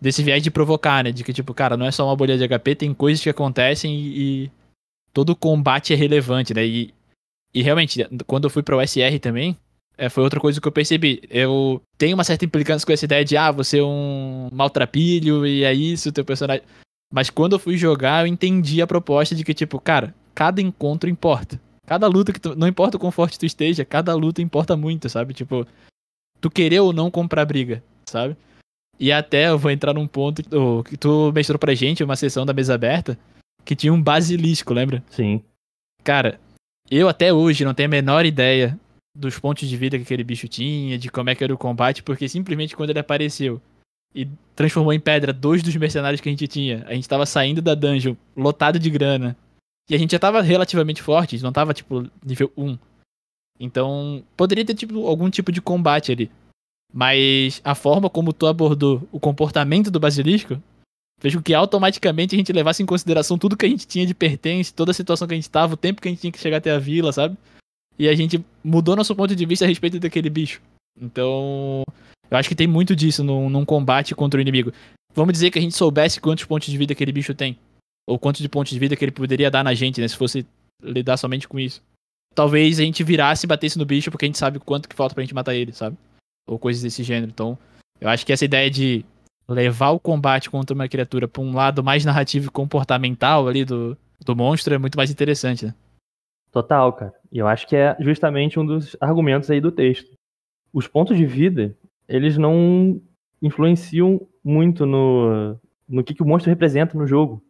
[SPEAKER 2] desse viés de provocar, né? De que, tipo, cara, não é só uma bolha de HP, tem coisas que acontecem e, e todo combate é relevante, né? E, e realmente, quando eu fui pro SR também, é, foi outra coisa que eu percebi. Eu tenho uma certa implicância com essa ideia de, ah, você é um maltrapilho e é isso, teu personagem. Mas quando eu fui jogar, eu entendi a proposta de que, tipo, cara, cada encontro importa. Cada luta que tu. Não importa o quão forte tu esteja, cada luta importa muito, sabe? Tipo, tu querer ou não comprar briga, sabe? E até eu vou entrar num ponto que tu, mostrou mestrou pra gente, uma sessão da mesa aberta, que tinha um basilisco, lembra? Sim. Cara, eu até hoje não tenho a menor ideia dos pontos de vida que aquele bicho tinha, de como é que era o combate, porque simplesmente quando ele apareceu, e transformou em pedra dois dos mercenários que a gente tinha. A gente tava saindo da dungeon lotado de grana. E a gente já tava relativamente forte, a gente não tava, tipo, nível 1. Então, poderia ter, tipo, algum tipo de combate ali. Mas a forma como tu abordou o comportamento do basilisco fez com que automaticamente a gente levasse em consideração tudo que a gente tinha de pertence, toda a situação que a gente tava, o tempo que a gente tinha que chegar até a vila, sabe? E a gente mudou nosso ponto de vista a respeito daquele bicho. Então, eu acho que tem muito disso num, num combate contra o inimigo. Vamos dizer que a gente soubesse quantos pontos de vida aquele bicho tem. Ou quantos de pontos de vida que ele poderia dar na gente, né? Se fosse lidar somente com isso. Talvez a gente virasse e batesse no bicho porque a gente sabe quanto que falta pra gente matar ele, sabe? Ou coisas desse gênero. Então, eu acho que essa ideia de levar o combate contra uma criatura pra um lado mais narrativo e comportamental ali do,
[SPEAKER 1] do monstro é muito mais interessante, né? Total, cara. E eu acho que é justamente um dos argumentos aí do texto. Os pontos de vida, eles não influenciam muito no, no que, que o monstro representa no jogo.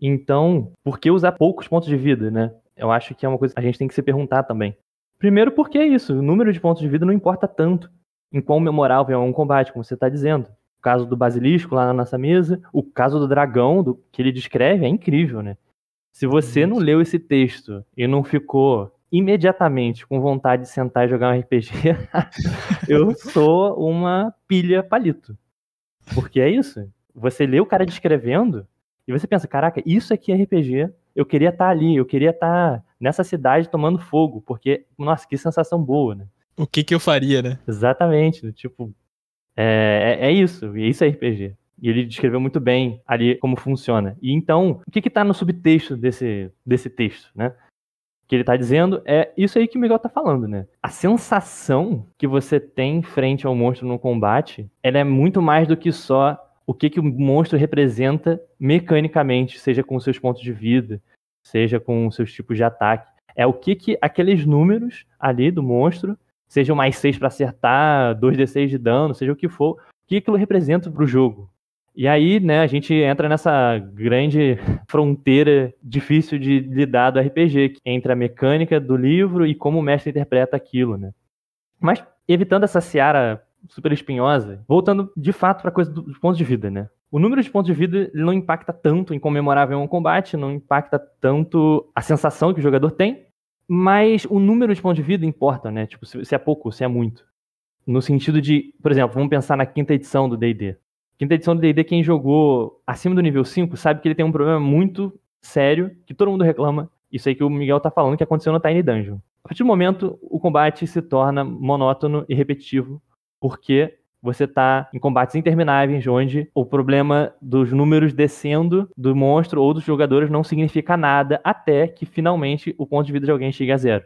[SPEAKER 1] Então, por que usar poucos pontos de vida, né? Eu acho que é uma coisa que a gente tem que se perguntar também. Primeiro, por que isso? O número de pontos de vida não importa tanto em quão memorável é um combate, como você está dizendo. O caso do basilisco lá na nossa mesa, o caso do dragão do, que ele descreve é incrível, né? Se você uhum. não leu esse texto e não ficou imediatamente com vontade de sentar e jogar um RPG, eu sou uma pilha palito. Porque é isso. Você lê o cara descrevendo e você pensa, caraca, isso aqui é RPG. Eu queria estar tá ali, eu queria estar tá nessa cidade tomando fogo, porque, nossa, que sensação boa, né? O que que eu faria, né? Exatamente, tipo, é, é, é isso, e isso é RPG. E ele descreveu muito bem ali como funciona. E então, o que está no subtexto desse, desse texto, né? que ele tá dizendo é isso aí que o Miguel tá falando, né? A sensação que você tem frente ao monstro no combate, ela é muito mais do que só o que, que o monstro representa mecanicamente, seja com seus pontos de vida, seja com seus tipos de ataque. É o que, que aqueles números ali do monstro, sejam mais 6 para acertar, 2d6 de dano, seja o que for, o que aquilo representa pro jogo, e aí, né, a gente entra nessa grande fronteira difícil de lidar do RPG, entre a mecânica do livro e como o mestre interpreta aquilo, né? Mas evitando essa seara super espinhosa, voltando de fato para a coisa dos pontos de vida, né? O número de pontos de vida não impacta tanto em comemorável um combate, não impacta tanto a sensação que o jogador tem, mas o número de pontos de vida importa, né? Tipo, se é pouco, se é muito. No sentido de, por exemplo, vamos pensar na quinta edição do D&D. Quinta edição do D&D, quem jogou acima do nível 5 sabe que ele tem um problema muito sério, que todo mundo reclama. Isso aí que o Miguel tá falando que aconteceu no Tiny Dungeon. A partir do momento, o combate se torna monótono e repetitivo, porque você tá em combates intermináveis, onde o problema dos números descendo do monstro ou dos jogadores não significa nada, até que finalmente o ponto de vida de alguém chegue a zero.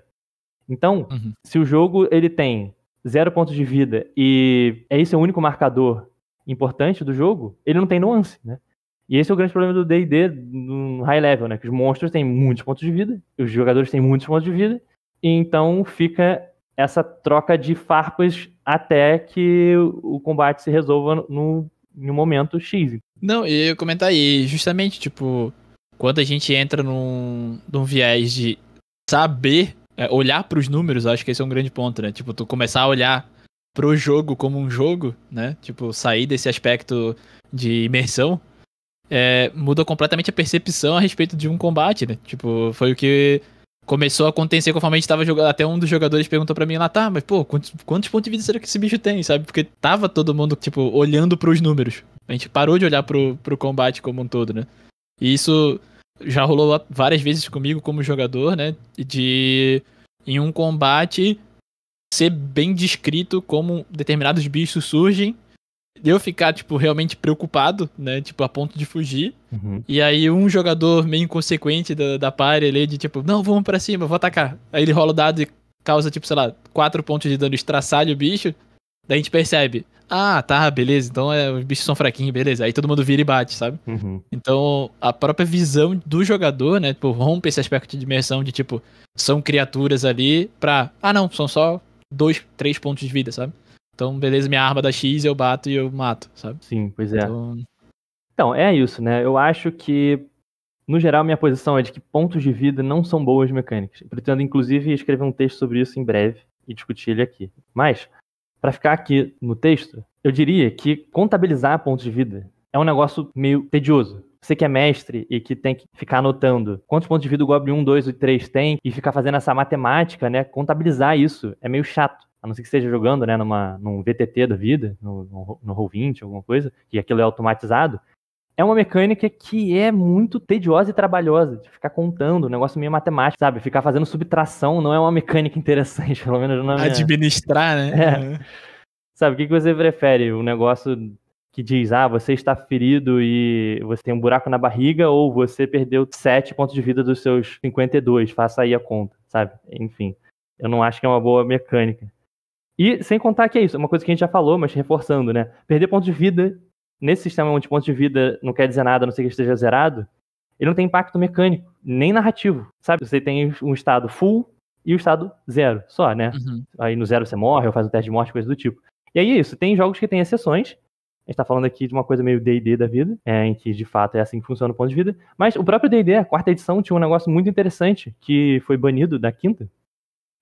[SPEAKER 1] Então, uhum. se o jogo ele tem zero pontos de vida e esse é, é o único marcador importante do jogo, ele não tem nuance, né? E esse é o grande problema do D&D no high level, né? Que os monstros têm muitos pontos de vida, os jogadores têm muitos pontos de vida, e então fica essa troca de farpas até que o combate se resolva no, no momento X.
[SPEAKER 2] Não, e eu comentar aí, justamente, tipo, quando a gente entra num, num viés de saber, é, olhar para os números, acho que esse é um grande ponto, né? Tipo, tu começar a olhar pro jogo como um jogo, né? Tipo, sair desse aspecto de imersão, é, muda completamente a percepção a respeito de um combate, né? Tipo, foi o que começou a acontecer conforme a gente tava jogando. Até um dos jogadores perguntou para mim lá, tá, mas pô, quantos, quantos, pontos de vida será que esse bicho tem, sabe? Porque tava todo mundo, tipo, olhando para os números. A gente parou de olhar pro, pro combate como um todo, né? E isso já rolou várias vezes comigo como jogador, né? De. Em um combate, ser bem descrito como determinados bichos surgem. Eu ficar, tipo, realmente preocupado, né? Tipo, a ponto de fugir. Uhum. E aí, um jogador meio inconsequente da, da party ali, de tipo, não, vamos para cima, vou atacar. Aí ele rola o dado e causa, tipo, sei lá, quatro pontos de dano, estraçalha o bicho. Daí a gente percebe, ah, tá, beleza, então é, os bichos são fraquinhos, beleza. Aí todo mundo vira e bate, sabe? Uhum. Então a própria visão do jogador, né, tipo, rompe esse aspecto de imersão de tipo, são criaturas ali pra, ah não, são só dois, três pontos de vida, sabe? Então, beleza, minha arma dá X, eu bato e eu mato, sabe? Sim,
[SPEAKER 1] pois é. Então, então é isso, né? Eu acho que, no geral, minha posição é de que pontos de vida não são boas mecânicas. Eu pretendo, inclusive, escrever um texto sobre isso em breve e discutir ele aqui. Mas, para ficar aqui no texto, eu diria que contabilizar pontos de vida é um negócio meio tedioso. Você que é mestre e que tem que ficar anotando quantos pontos de vida o Goblin 1, 2 e 3 tem e ficar fazendo essa matemática, né? Contabilizar isso é meio chato. A não ser que esteja jogando, né, numa, num VTT da vida, no, no, no Roll20, alguma coisa, que aquilo é automatizado. É uma mecânica que é muito tediosa e trabalhosa, de ficar contando, um negócio meio matemático, sabe? Ficar fazendo subtração não é uma mecânica interessante, pelo menos não é. Administrar, né? É. é. Sabe, o que, que você prefere? O negócio que diz, ah, você está ferido e você tem um buraco na barriga, ou você perdeu 7 pontos de vida dos seus 52, faça aí a conta, sabe? Enfim, eu não acho que é uma boa mecânica. E sem contar que é isso, é uma coisa que a gente já falou, mas reforçando, né? Perder ponto de vida nesse sistema onde ponto de vida não quer dizer nada, a não ser que esteja zerado, ele não tem impacto mecânico, nem narrativo, sabe? Você tem um estado full e o um estado zero, só, né? Uhum. Aí no zero você morre, ou faz um teste de morte, coisa do tipo. E aí é isso, tem jogos que têm exceções, a gente tá falando aqui de uma coisa meio D&D da vida, é, em que de fato é assim que funciona o ponto de vida. Mas o próprio D&D, a quarta edição, tinha um negócio muito interessante que foi banido da quinta.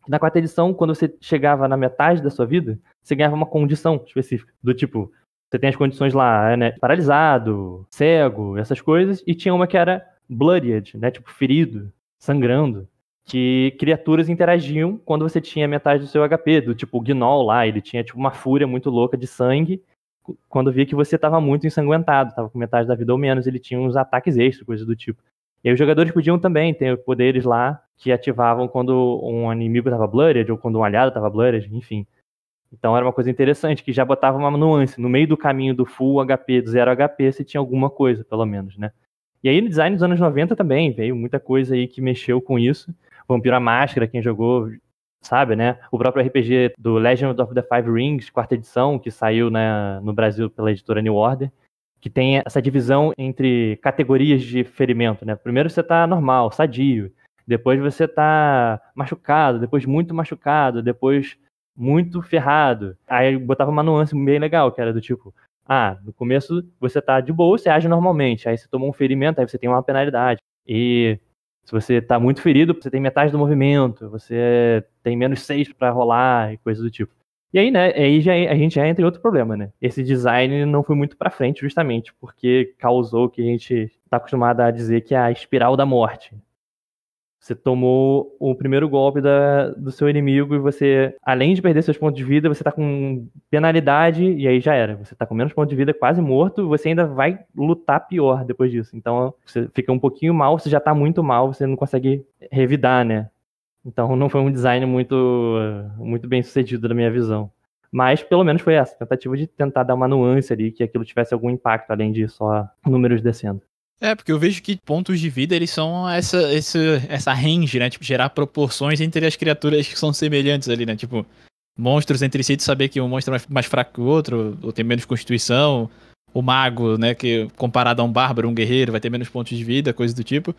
[SPEAKER 1] Na quarta edição, quando você chegava na metade da sua vida, você ganhava uma condição específica. Do tipo, você tem as condições lá, né? Paralisado, cego, essas coisas. E tinha uma que era bloodied, né? Tipo, ferido, sangrando. Que criaturas interagiam quando você tinha metade do seu HP. Do tipo, o Gnoll lá, ele tinha tipo uma fúria muito louca de sangue quando via que você estava muito ensanguentado, estava com metade da vida ou menos, ele tinha uns ataques extras, coisas do tipo. E aí os jogadores podiam também ter poderes lá que ativavam quando um inimigo estava blurred ou quando um aliado estava blurred, enfim. Então era uma coisa interessante, que já botava uma nuance. No meio do caminho do full HP, do zero HP, você tinha alguma coisa, pelo menos, né? E aí no design dos anos 90 também veio muita coisa aí que mexeu com isso. Vampiro a Máscara, quem jogou, sabe, né? O próprio RPG do Legend of the Five Rings, quarta edição, que saiu né, no Brasil pela editora New Order, que tem essa divisão entre categorias de ferimento, né? Primeiro você tá normal, sadio, depois você tá machucado, depois muito machucado, depois muito ferrado. Aí botava uma nuance bem legal, que era do tipo, ah, no começo você tá de boa, você age normalmente, aí você tomou um ferimento, aí você tem uma penalidade. E se você está muito ferido, você tem metade do movimento, você tem menos seis para rolar e coisas do tipo. E aí, né, aí já, é, a gente já entra em outro problema, né? Esse design não foi muito para frente, justamente porque causou o que a gente está acostumado a dizer que é a espiral da morte. Você tomou o primeiro golpe da, do seu inimigo e você, além de perder seus pontos de vida, você tá com penalidade e aí já era. Você tá com menos pontos de vida, quase morto, e você ainda vai lutar pior depois disso. Então você fica um pouquinho mal, você já tá muito mal, você não consegue revidar, né? Então não foi um design muito, muito bem sucedido na minha visão. Mas pelo menos foi essa tentativa de tentar dar uma nuance ali, que aquilo tivesse algum impacto além de só números descendo.
[SPEAKER 2] É, porque eu vejo que pontos de vida eles são essa, essa, essa range, né? Tipo, gerar proporções entre as criaturas que são semelhantes ali, né? Tipo, monstros entre si, de saber que um monstro é mais, fraco que o outro, ou tem menos constituição, o mago, né? Que comparado a um bárbaro, um guerreiro, vai ter menos pontos de vida, coisa do tipo.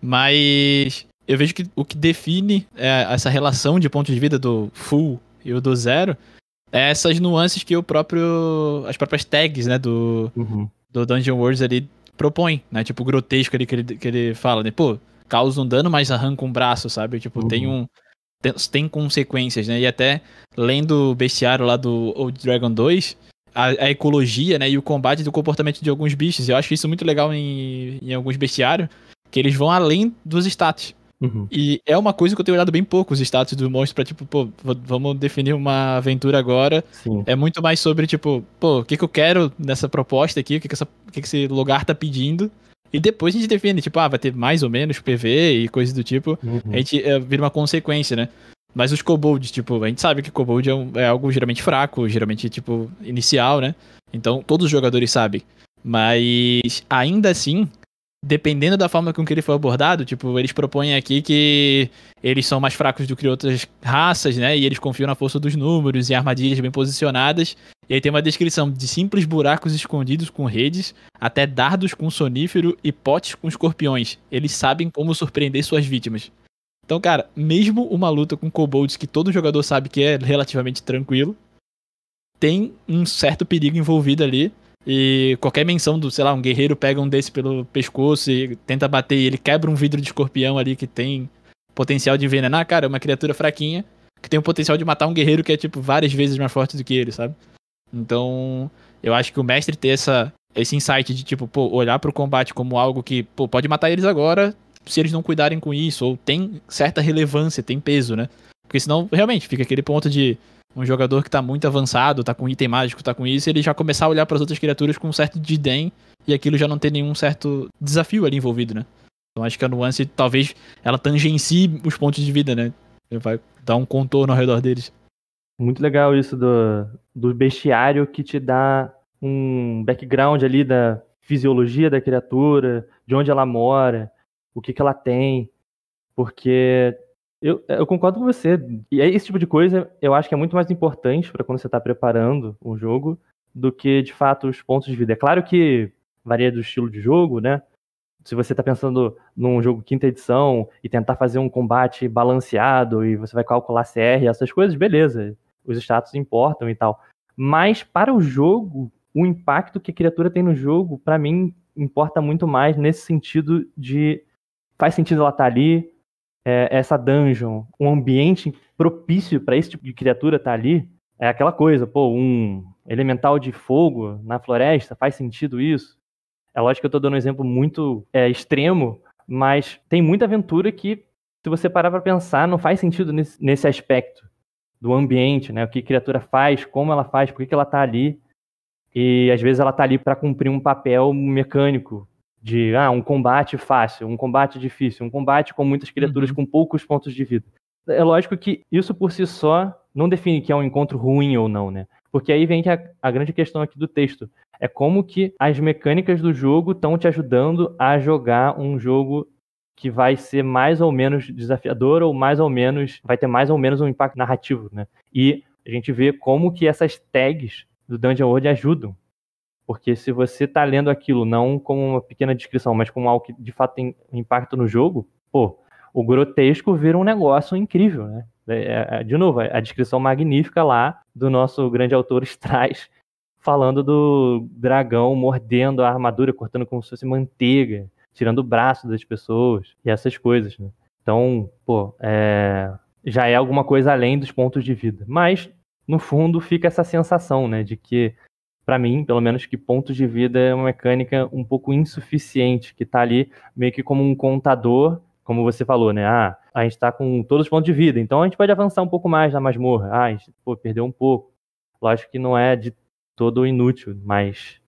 [SPEAKER 2] Mas eu vejo que o que define é, essa relação de pontos de vida do full e o do zero é essas nuances que o próprio. as próprias tags, né? Do, uhum. do Dungeon wars ali propõe, né? Tipo, grotesco ali que ele, que ele fala, né? Pô, causa um dano, mas arranca um braço, sabe? Tipo, uhum. tem um. Tem, tem, consequências, né? E até lendo o bestiário lá do Old Dragon 2, a, a, ecologia, né? E o combate do comportamento de alguns bichos. Eu acho isso muito legal em, em alguns bestiários, que eles vão além dos status. Uhum. E é uma coisa que eu tenho olhado bem pouco os status do monstro pra, tipo, pô, vamos definir uma aventura agora. Sim. É muito mais sobre, tipo, pô, o que, que eu quero nessa proposta aqui, o que, que, essa, o que, que esse lugar tá pedindo. E depois a gente define, tipo, ah, vai ter mais ou menos PV e coisas do tipo. Uhum. A gente é, vira uma consequência, né? Mas os kobolds, tipo, a gente sabe que kobold é, um, é algo geralmente fraco, geralmente, tipo, inicial, né? Então todos os jogadores sabem. Mas ainda assim, dependendo da forma com que ele foi abordado, tipo, eles propõem aqui que eles são mais fracos do que outras raças, né? E eles confiam na força dos números e armadilhas bem posicionadas. E aí tem uma descrição de simples buracos escondidos com redes, até dardos com sonífero e potes com escorpiões. Eles sabem como surpreender suas vítimas. Então, cara, mesmo uma luta com kobolds que todo jogador sabe que é relativamente tranquilo, tem um certo perigo envolvido ali. E qualquer menção do, sei lá, um guerreiro pega um desse pelo pescoço e tenta bater e ele quebra um vidro de escorpião ali que tem potencial de envenenar, cara, é uma criatura fraquinha que tem o potencial de matar um guerreiro que é, tipo, várias vezes mais forte do que ele, sabe? Então, eu acho que o mestre ter essa, esse insight de, tipo, pô, olhar pro combate como algo que, pô, pode matar eles agora se eles não cuidarem com isso, ou tem certa relevância, tem peso, né? Porque senão, realmente, fica aquele ponto de um jogador que tá muito avançado, tá com item mágico, tá com isso, ele já começar a olhar para as outras criaturas com um certo desdém e aquilo já não ter nenhum certo desafio ali envolvido, né? Então acho que a nuance talvez ela tangencie os pontos de vida, né? Ele vai dar um contorno ao redor deles.
[SPEAKER 1] Muito legal isso do, do bestiário que te dá um background ali da fisiologia da criatura, de onde ela mora, o que, que ela tem. Porque eu, é, eu, concordo com você. E esse tipo de coisa eu acho que é muito mais importante para quando você está preparando um jogo do que, de fato, os pontos de vida. É claro que varia do estilo de jogo, né? Se você está pensando num jogo quinta edição e tentar fazer um combate balanceado e você vai calcular CR, essas coisas, beleza. Os status importam e tal. Mas para o jogo, o impacto que a criatura tem no jogo, para mim, importa muito mais nesse sentido de faz sentido ela estar tá ali, é, essa dungeon, um ambiente propício para esse tipo de criatura estar tá ali, é aquela coisa, pô, um elemental de fogo na floresta, faz sentido isso? É lógico que eu estou dando um exemplo muito é, extremo, mas tem muita aventura que, se você parar para pensar, não faz sentido nesse, nesse, aspecto do ambiente, né? O que a criatura faz, como ela faz, por que, que ela está ali. E às vezes ela está ali para cumprir um papel mecânico, de ah, um combate fácil, um combate difícil, um combate com muitas criaturas uhum. com poucos pontos de vida. É lógico que isso por si só não define que é um encontro ruim ou não, né? Porque aí vem que a, a grande questão aqui do texto é como que as mecânicas do jogo estão te ajudando a jogar um jogo que vai ser mais ou menos desafiador ou mais ou menos vai ter mais ou menos um impacto narrativo, né? E a gente vê como que essas tags do Dungeon World ajudam porque se você está lendo aquilo não como uma pequena descrição, mas como algo que de fato tem impacto no jogo, pô, o grotesco vira um negócio incrível, né? É, é, é, de novo, a descrição magnífica lá do nosso grande autor traz falando do dragão mordendo a armadura, cortando como se fosse manteiga, tirando o braço das pessoas e essas coisas, né? Então, pô, é... já é alguma coisa além dos pontos de vida. Mas, no fundo, fica essa sensação, né, de que para mim, pelo menos, que pontos de vida é uma mecânica um pouco insuficiente, que está ali meio que como um contador, como você falou, né? Ah, a gente está com todos os pontos de vida, então a gente pode avançar um pouco mais na masmorra. Ah, a gente pô, perdeu um pouco. Lógico que não é de todo inútil, mas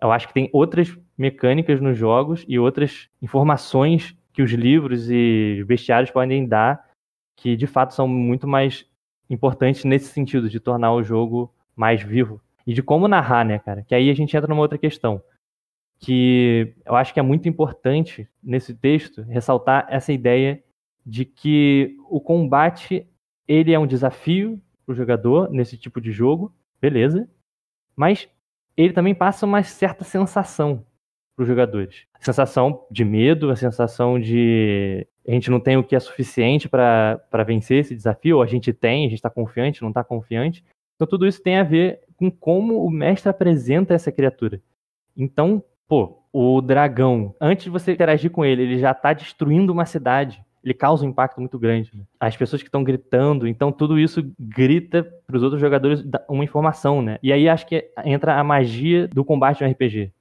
[SPEAKER 1] eu acho que tem outras mecânicas nos jogos e outras informações que os livros e bestiários podem dar que de fato são muito mais importantes nesse sentido de tornar o jogo mais vivo e de como narrar, né, cara? Que aí a gente entra numa outra questão, que eu acho que é muito importante nesse texto ressaltar essa ideia de que o combate ele é um desafio para o jogador nesse tipo de jogo, beleza? Mas ele também passa uma certa sensação para os jogadores, a sensação de medo, a sensação de a gente não tem o que é suficiente para vencer esse desafio, ou a gente tem, a gente está confiante, não está confiante. Então tudo isso tem a ver com como o mestre apresenta essa criatura. Então, pô, o dragão, antes de você interagir com ele, ele já está destruindo uma cidade. Ele causa um impacto muito grande. Né? As pessoas que estão gritando, então tudo isso grita para os outros jogadores uma informação, né? E aí acho que entra a magia do combate no RPG,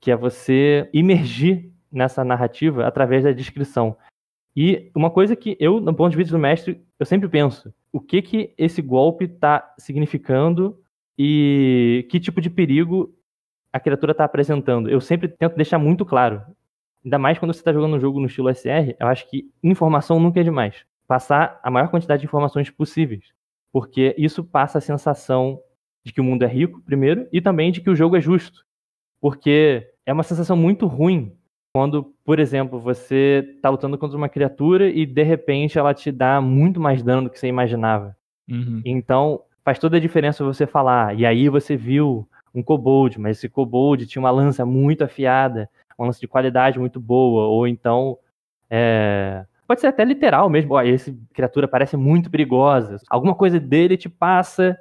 [SPEAKER 1] que é você imergir nessa narrativa através da descrição. E uma coisa que eu, no ponto de vista do mestre, eu sempre penso, o que que esse golpe está significando e que tipo de perigo a criatura está apresentando. Eu sempre tento deixar muito claro. Ainda mais quando você está jogando um jogo no estilo SR, eu acho que informação nunca é demais. Passar a maior quantidade de informações possíveis. Porque isso passa a sensação de que o mundo é rico, primeiro, e também de que o jogo é justo. Porque é uma sensação muito ruim quando, por exemplo, você está lutando contra uma criatura e de repente ela te dá muito mais dano do que você imaginava. Uhum. Então, faz toda a diferença você falar. E aí você viu um kobold, mas esse kobold tinha uma lança muito afiada, uma lança de qualidade muito boa, ou então é... pode ser até literal mesmo, ó, criatura parece muito perigosa. Alguma coisa dele te passa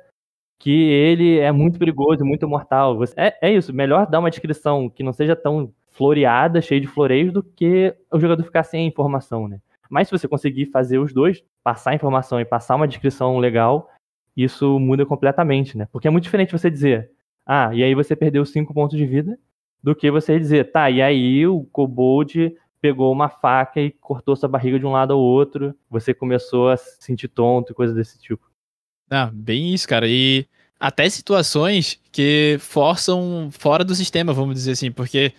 [SPEAKER 1] que ele é muito perigoso, muito mortal. Você... É, é isso, melhor dar uma descrição que não seja tão floreada, cheia de floreios, do que o jogador ficar sem informação, né? Mas se você conseguir fazer os dois, passar informação e passar uma descrição legal, isso muda completamente, né? Porque é muito diferente você dizer, ah, e aí você perdeu cinco pontos de vida, do que você dizer, tá, e aí o kobold pegou uma faca e cortou sua barriga de um lado ao outro, você começou a se sentir tonto e coisa desse tipo. Ah,
[SPEAKER 2] bem isso, cara. E até situações que forçam fora do sistema, vamos dizer assim, porque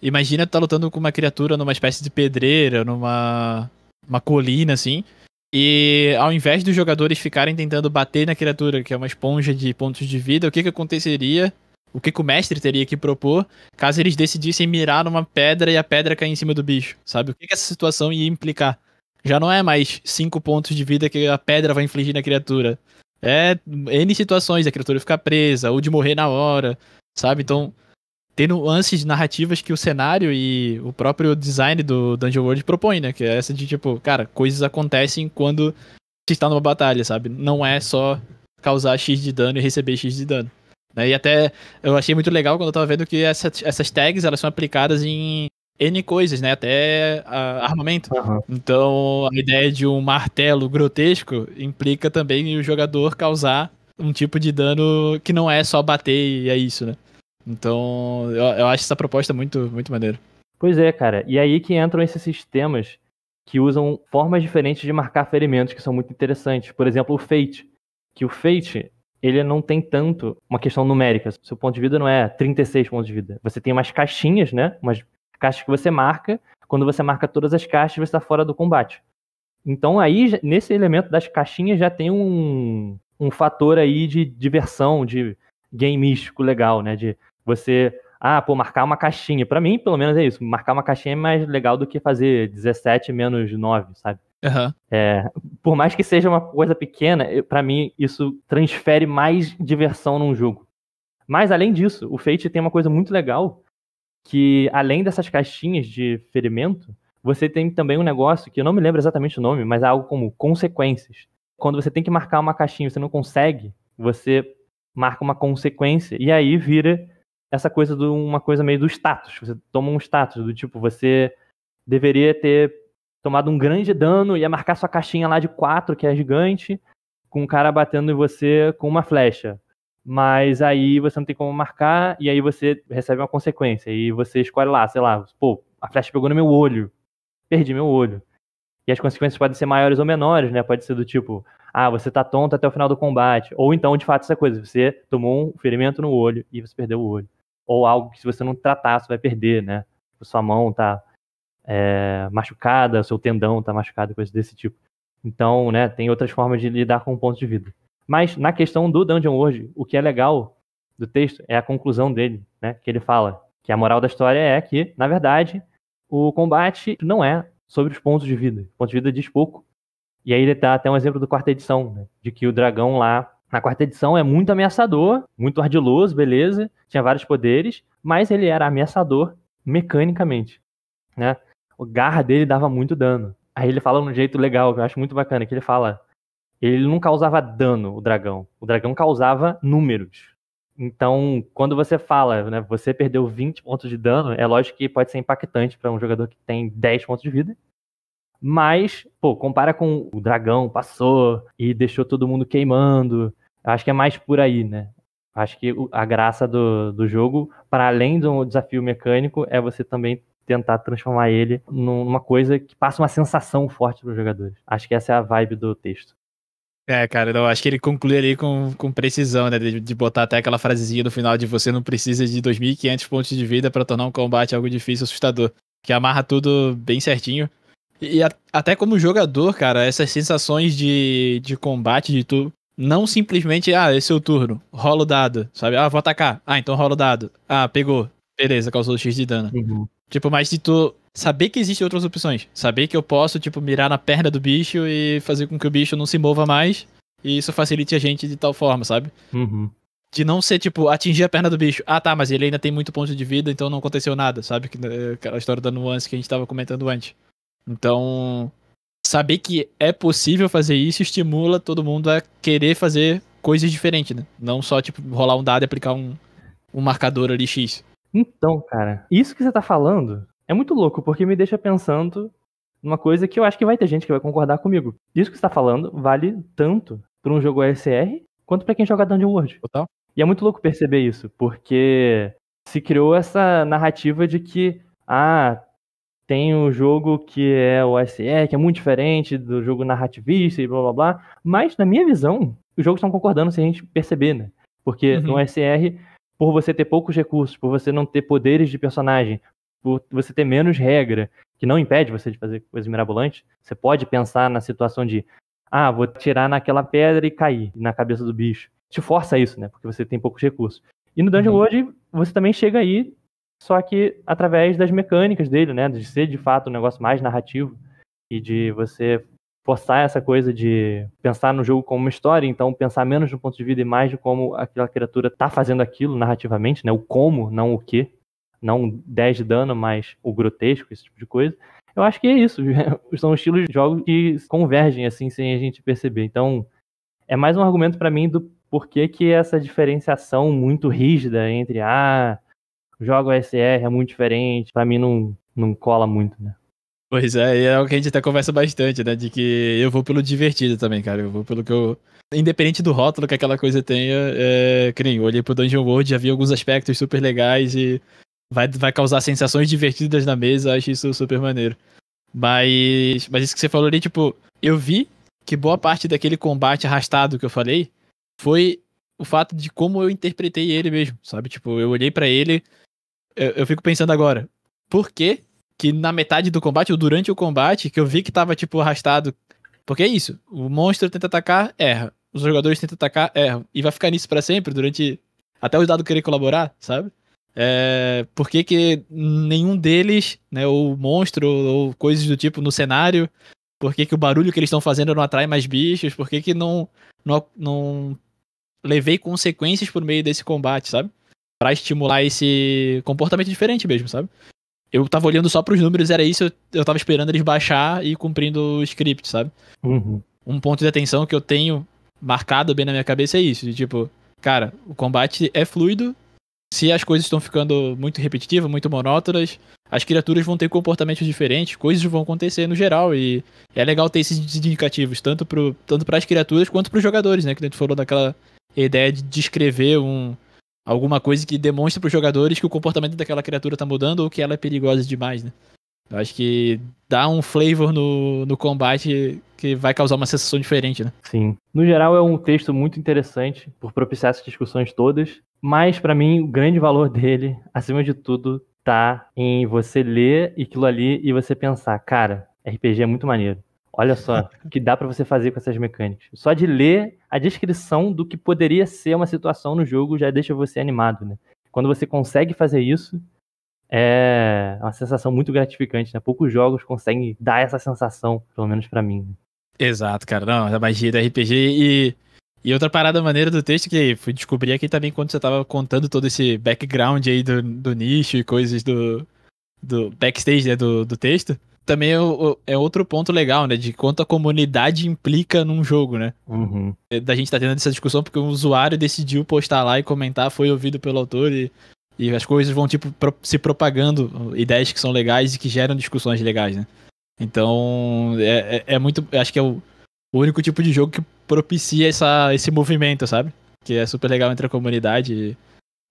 [SPEAKER 2] imagina tu tá lutando com uma criatura numa espécie de pedreira, numa uma colina assim, e ao invés dos jogadores ficarem tentando bater na criatura, que é uma esponja de pontos de vida, o que, que aconteceria? O que, que o mestre teria que propor caso eles decidissem mirar numa pedra e a pedra cair em cima do bicho? Sabe? O que, que essa situação ia implicar? Já não é mais cinco pontos de vida que a pedra vai infligir na criatura. É N situações, a criatura ficar presa, ou de morrer na hora, sabe? Então, tem nuances de narrativas que o cenário e o próprio design do Dungeon World propõe, né? Que é essa de tipo, cara, coisas acontecem quando se está numa batalha, sabe? Não é só causar X de dano e receber X de dano. Né? E até eu achei muito legal quando eu tava vendo que essa, essas tags elas são aplicadas em N coisas, né? Até a, armamento. Uhum. Então a ideia de um martelo grotesco implica também o jogador causar um tipo de dano que não é só bater e é isso, né? Então, eu, eu acho
[SPEAKER 1] essa proposta muito, muito maneira. Pois é, cara. E aí que entram esses sistemas que usam formas diferentes de marcar ferimentos que são muito interessantes. Por exemplo, o Fate. Que o Fate, ele não tem tanto uma questão numérica. Seu ponto de vida não é 36 pontos de vida. Você tem umas caixinhas, né? Umas caixas que você marca. Quando você marca todas as caixas, você está fora do combate. Então aí, nesse elemento das caixinhas, já tem um, um fator aí de diversão, de game místico legal, né? De você ah, pô, marcar uma caixinha. Para mim, pelo menos é isso. Marcar uma caixinha é mais legal do que fazer 17 menos 9, sabe? Uhum. É, por mais que seja uma coisa pequena, para mim isso transfere mais diversão num jogo. Mas além disso, o Fate tem uma coisa muito legal que além dessas caixinhas de ferimento, você tem também um negócio que eu não me lembro exatamente o nome, mas é algo como consequências. Quando você tem que marcar uma caixinha, e você não consegue, você marca uma consequência e aí vira essa coisa de uma coisa meio do status. Você toma um status do tipo, você deveria ter tomado um grande dano, ia marcar sua caixinha lá de 4, que é gigante, com um cara batendo em você com uma flecha. Mas aí você não tem como marcar, e aí você recebe uma consequência. E você escolhe lá, sei lá, pô, a flecha pegou no meu olho, perdi meu olho. E as consequências podem ser maiores ou menores, né? Pode ser do tipo, ah, você tá tonto até o final do combate. Ou então, de fato, essa coisa, você tomou um ferimento no olho e você perdeu o olho ou algo que se você não tratar, você vai perder, né? sua mão tá é, machucada, o seu tendão tá machucado, coisas desse tipo. Então, né, tem outras formas de lidar com o ponto de vida. Mas na questão do Dungeon World, o que é legal do texto é a conclusão dele, né? Que ele fala que a moral da história é que, na verdade, o combate não é sobre os pontos de vida. O ponto de vida diz pouco. E aí ele dá até um exemplo do quarta edição, né, de que o dragão lá na quarta edição é muito ameaçador, muito ardiloso, beleza, tinha vários poderes, mas ele era ameaçador mecanicamente, né? O garra dele dava muito dano. Aí ele fala num jeito legal, que eu acho muito bacana, que ele fala, ele não causava dano, o dragão. O dragão causava números. Então, quando você fala, né, você perdeu 20 pontos de dano, é lógico que pode ser impactante para um jogador que tem 10 pontos de vida, mas, pô, compara com o dragão passou e deixou todo mundo queimando. Acho que é mais por aí, né? Acho que a graça do, do jogo, para além do desafio mecânico, é você também tentar transformar ele numa coisa que passa uma sensação forte para os jogadores. Acho que essa é a vibe do texto. É, cara, eu acho que ele conclui ali com,
[SPEAKER 2] com precisão, né? De, de botar até aquela frasezinha no final de você não precisa de 2.500 pontos de vida para tornar um combate algo difícil assustador. Que amarra tudo bem certinho. E a, até como jogador, cara, essas sensações de, de combate, de tu. Não simplesmente, ah, esse é o turno, rola o dado, sabe? Ah, vou atacar. Ah, então rola o dado. Ah, pegou. Beleza, causou X de dano. Uhum. Tipo, mas de tu saber que existem outras opções. Saber que eu posso, tipo, mirar na perna do bicho e fazer com que o bicho não se mova mais. E isso facilite a gente de tal forma, sabe? Uhum. De não ser, tipo, atingir a perna do bicho. Ah, tá, mas ele ainda tem muito ponto de vida, então não aconteceu nada, sabe? Né, aquela história da nuance que a gente tava comentando antes. Então, saber que é possível fazer isso estimula todo mundo a querer fazer coisas diferentes, né? Não só, tipo, rolar um dado e aplicar um, um marcador ali X.
[SPEAKER 1] Então, cara, isso que você tá falando é muito louco, porque me deixa pensando numa coisa que eu acho que vai ter gente que vai concordar comigo. Isso que você tá falando vale tanto para um jogo ASR quanto para quem joga Dungeon World. Total. E é muito louco perceber isso, porque se criou essa narrativa de que, ah, tem o jogo que é o SE, que é muito diferente do jogo narrativista e blá blá blá. Mas, na minha visão, os jogos estão concordando se a gente perceber, né? Porque uhum. no SR, por você ter poucos recursos, por você não ter poderes de personagem, por você ter menos regra, que não impede você de fazer coisas mirabolantes, você pode pensar na situação de, ah, vou tirar naquela pedra e cair na cabeça do bicho. Te força isso, né? Porque você tem poucos recursos. E no Dungeon uhum. World, você também chega aí só que através das mecânicas dele, né? De ser de fato um negócio mais narrativo e de você forçar essa coisa de pensar no jogo como uma história, então pensar menos do ponto de vista e mais de como aquela criatura tá fazendo aquilo narrativamente, né? O como, não o que. Não 10 de dano, mas o grotesco, esse tipo de coisa. Eu acho que é isso. São estilos de jogos que convergem, assim, sem a gente perceber. Então, é mais um argumento para mim do porquê que essa diferenciação muito rígida entre, ah, joga o SR, é muito diferente. Para mim não, não cola muito, né? Pois é, e é o que a gente até conversa
[SPEAKER 2] bastante, né? De que eu vou pelo divertido também, cara. Eu vou pelo que eu. Independente do rótulo que aquela coisa tenha, é... Crim, olhei pro Dungeon World, já vi alguns aspectos super legais e vai, vai causar sensações divertidas na mesa, acho isso super maneiro. Mas, mas isso que você falou ali, tipo, eu vi que boa parte daquele combate arrastado que eu falei foi o fato de como eu interpretei ele mesmo, sabe? Tipo, eu olhei para ele eu, eu fico pensando agora, por que que na metade do combate, ou durante o combate, que eu vi que tava, tipo, arrastado. Porque é isso. O monstro tenta atacar, erra. Os jogadores tentam atacar, erram. E vai ficar nisso para sempre, durante. Até os dados querer colaborar, sabe? É... Por que, que nenhum deles, né, ou monstro, ou coisas do tipo no cenário, por que, que o barulho que eles estão fazendo não atrai mais bichos? Por que, que não, não, não levei consequências por meio desse combate, sabe? para estimular esse comportamento diferente mesmo, sabe? Eu tava olhando só para os números, era isso, eu, eu tava esperando eles baixar e cumprindo o script, sabe? Uhum. Um ponto de atenção que eu tenho marcado bem na minha cabeça é isso, de tipo, cara, o combate é fluido, se as coisas estão ficando muito repetitivas, muito monótonas, as criaturas vão ter comportamentos diferentes, coisas vão acontecer no geral. E é legal ter esses indicativos, tanto para tanto as criaturas quanto para os jogadores, né? Que a gente falou daquela ideia de descrever um, alguma coisa que demonstre para os jogadores que o comportamento daquela criatura tá mudando ou que ela é perigosa demais, né? Eu acho que dá um flavor no, no combate que vai causar uma sensação diferente, né?
[SPEAKER 1] Sim. No geral, é um texto muito interessante por propiciar essas discussões todas, mas para mim o grande valor dele, acima de tudo, tá em você ler aquilo ali e você pensar, cara, RPG é muito maneiro. Olha só, o que dá para você fazer com essas mecânicas. Só de ler a descrição do que poderia ser uma situação no jogo já deixa você animado, né? Quando você consegue fazer isso, é uma sensação muito gratificante, né? Poucos jogos conseguem dar essa sensação, pelo menos para mim. Né? Exato, cara. Não, a é magia do RPG e e outra parada maneira do
[SPEAKER 2] texto que fui descobrir aqui também quando você tava contando todo esse background aí do, do nicho e coisas do, do backstage, né, do, do texto também é, é, outro ponto legal, né? De quanto a comunidade implica num jogo, né? Uhum. É, da gente tá tendo essa discussão porque o usuário decidiu postar lá e comentar, foi ouvido pelo autor e, e as coisas vão, tipo, pro, se propagando ideias que são legais e que geram discussões legais, né? Então, é, é, é muito. Acho que é o, o, único tipo de jogo que propicia essa, esse movimento, sabe? Que é super legal entre a comunidade. E,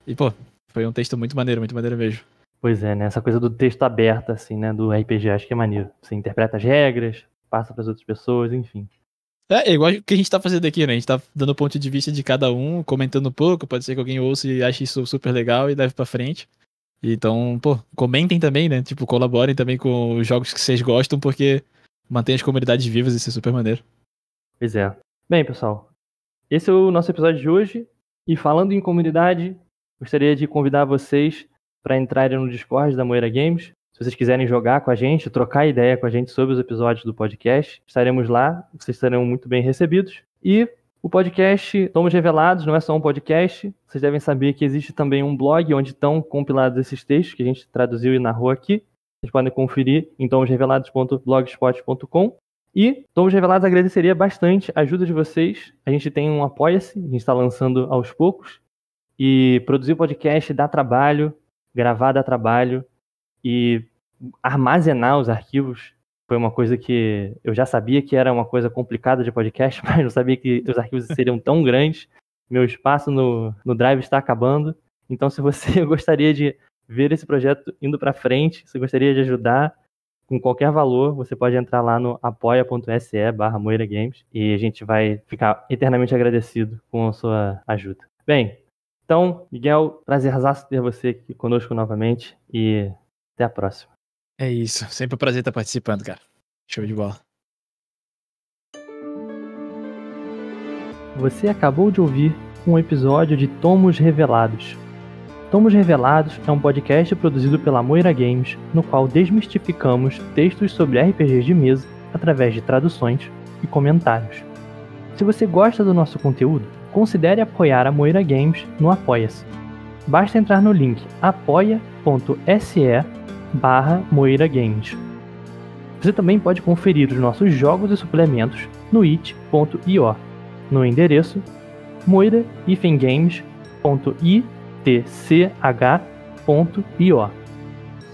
[SPEAKER 2] e pô, foi um texto muito maneiro, muito maneiro mesmo.
[SPEAKER 1] Pois é, né? Essa coisa do texto aberto, assim, né? Do RPG, acho que é maneiro. Você interpreta as regras, passa para as outras pessoas, enfim.
[SPEAKER 2] É, é, igual o que a gente tá fazendo aqui, né? A gente tá dando o ponto de vista de cada um, comentando um pouco, pode ser que alguém ouça e ache isso super legal e leve para frente. Então, pô, comentem também, né? Tipo, colaborem também com os jogos que vocês gostam, porque mantém as comunidades vivas, isso é super maneiro. Pois é.
[SPEAKER 1] Bem, pessoal, esse é o nosso episódio de hoje. E falando em comunidade, gostaria de convidar vocês para entrarem no Discord da Moeira Games. Se vocês quiserem jogar com a gente, trocar ideia com a gente sobre os episódios do podcast, estaremos lá, vocês serão muito bem recebidos. E o podcast Tomos Revelados não é só um podcast. Vocês devem saber que existe também um blog onde estão compilados esses textos que a gente traduziu e narrou aqui. Vocês podem conferir em tomosrevelados.blogspot.com. E Tomos Revelados agradeceria bastante a ajuda de vocês. A gente tem um Apoia-se, a gente está lançando aos poucos. E produzir o podcast dá trabalho, gravar dá trabalho e armazenar os arquivos foi uma coisa que eu já sabia que era uma coisa complicada de podcast, mas não sabia que os arquivos seriam tão grandes. Meu espaço no, no Drive está acabando. Então, se você gostaria de ver esse projeto indo para frente, se gostaria de ajudar com qualquer valor, você pode entrar lá no apoia.se barra Moira Games e a gente vai ficar eternamente agradecido com a sua ajuda. Bem, então, Miguel, prazerzaço ter você aqui conosco novamente e até a próxima.
[SPEAKER 2] É isso. Sempre um prazer estar participando, cara. Show de bola.
[SPEAKER 1] Você acabou de ouvir um episódio de Tomos Revelados. Tomos Revelados é um podcast produzido pela Moira Games, no qual desmistificamos textos sobre RPGs de mesa através de traduções e comentários. Se você gosta do nosso conteúdo, considere apoiar a Moira Games no Apoia-se. Basta entrar no link apoia.se barra Moira Games. Você também pode conferir os nossos jogos e suplementos no it.io, no endereço moira-games.itch.io.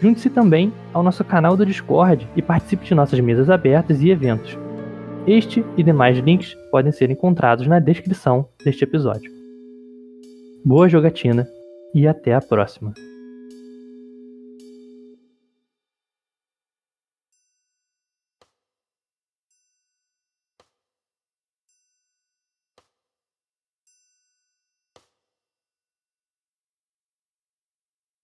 [SPEAKER 1] Junte-se também ao nosso canal do Discord e participe de nossas mesas abertas e eventos. Este e demais links podem ser encontrados na descrição deste episódio. Boa jogatina e até a próxima!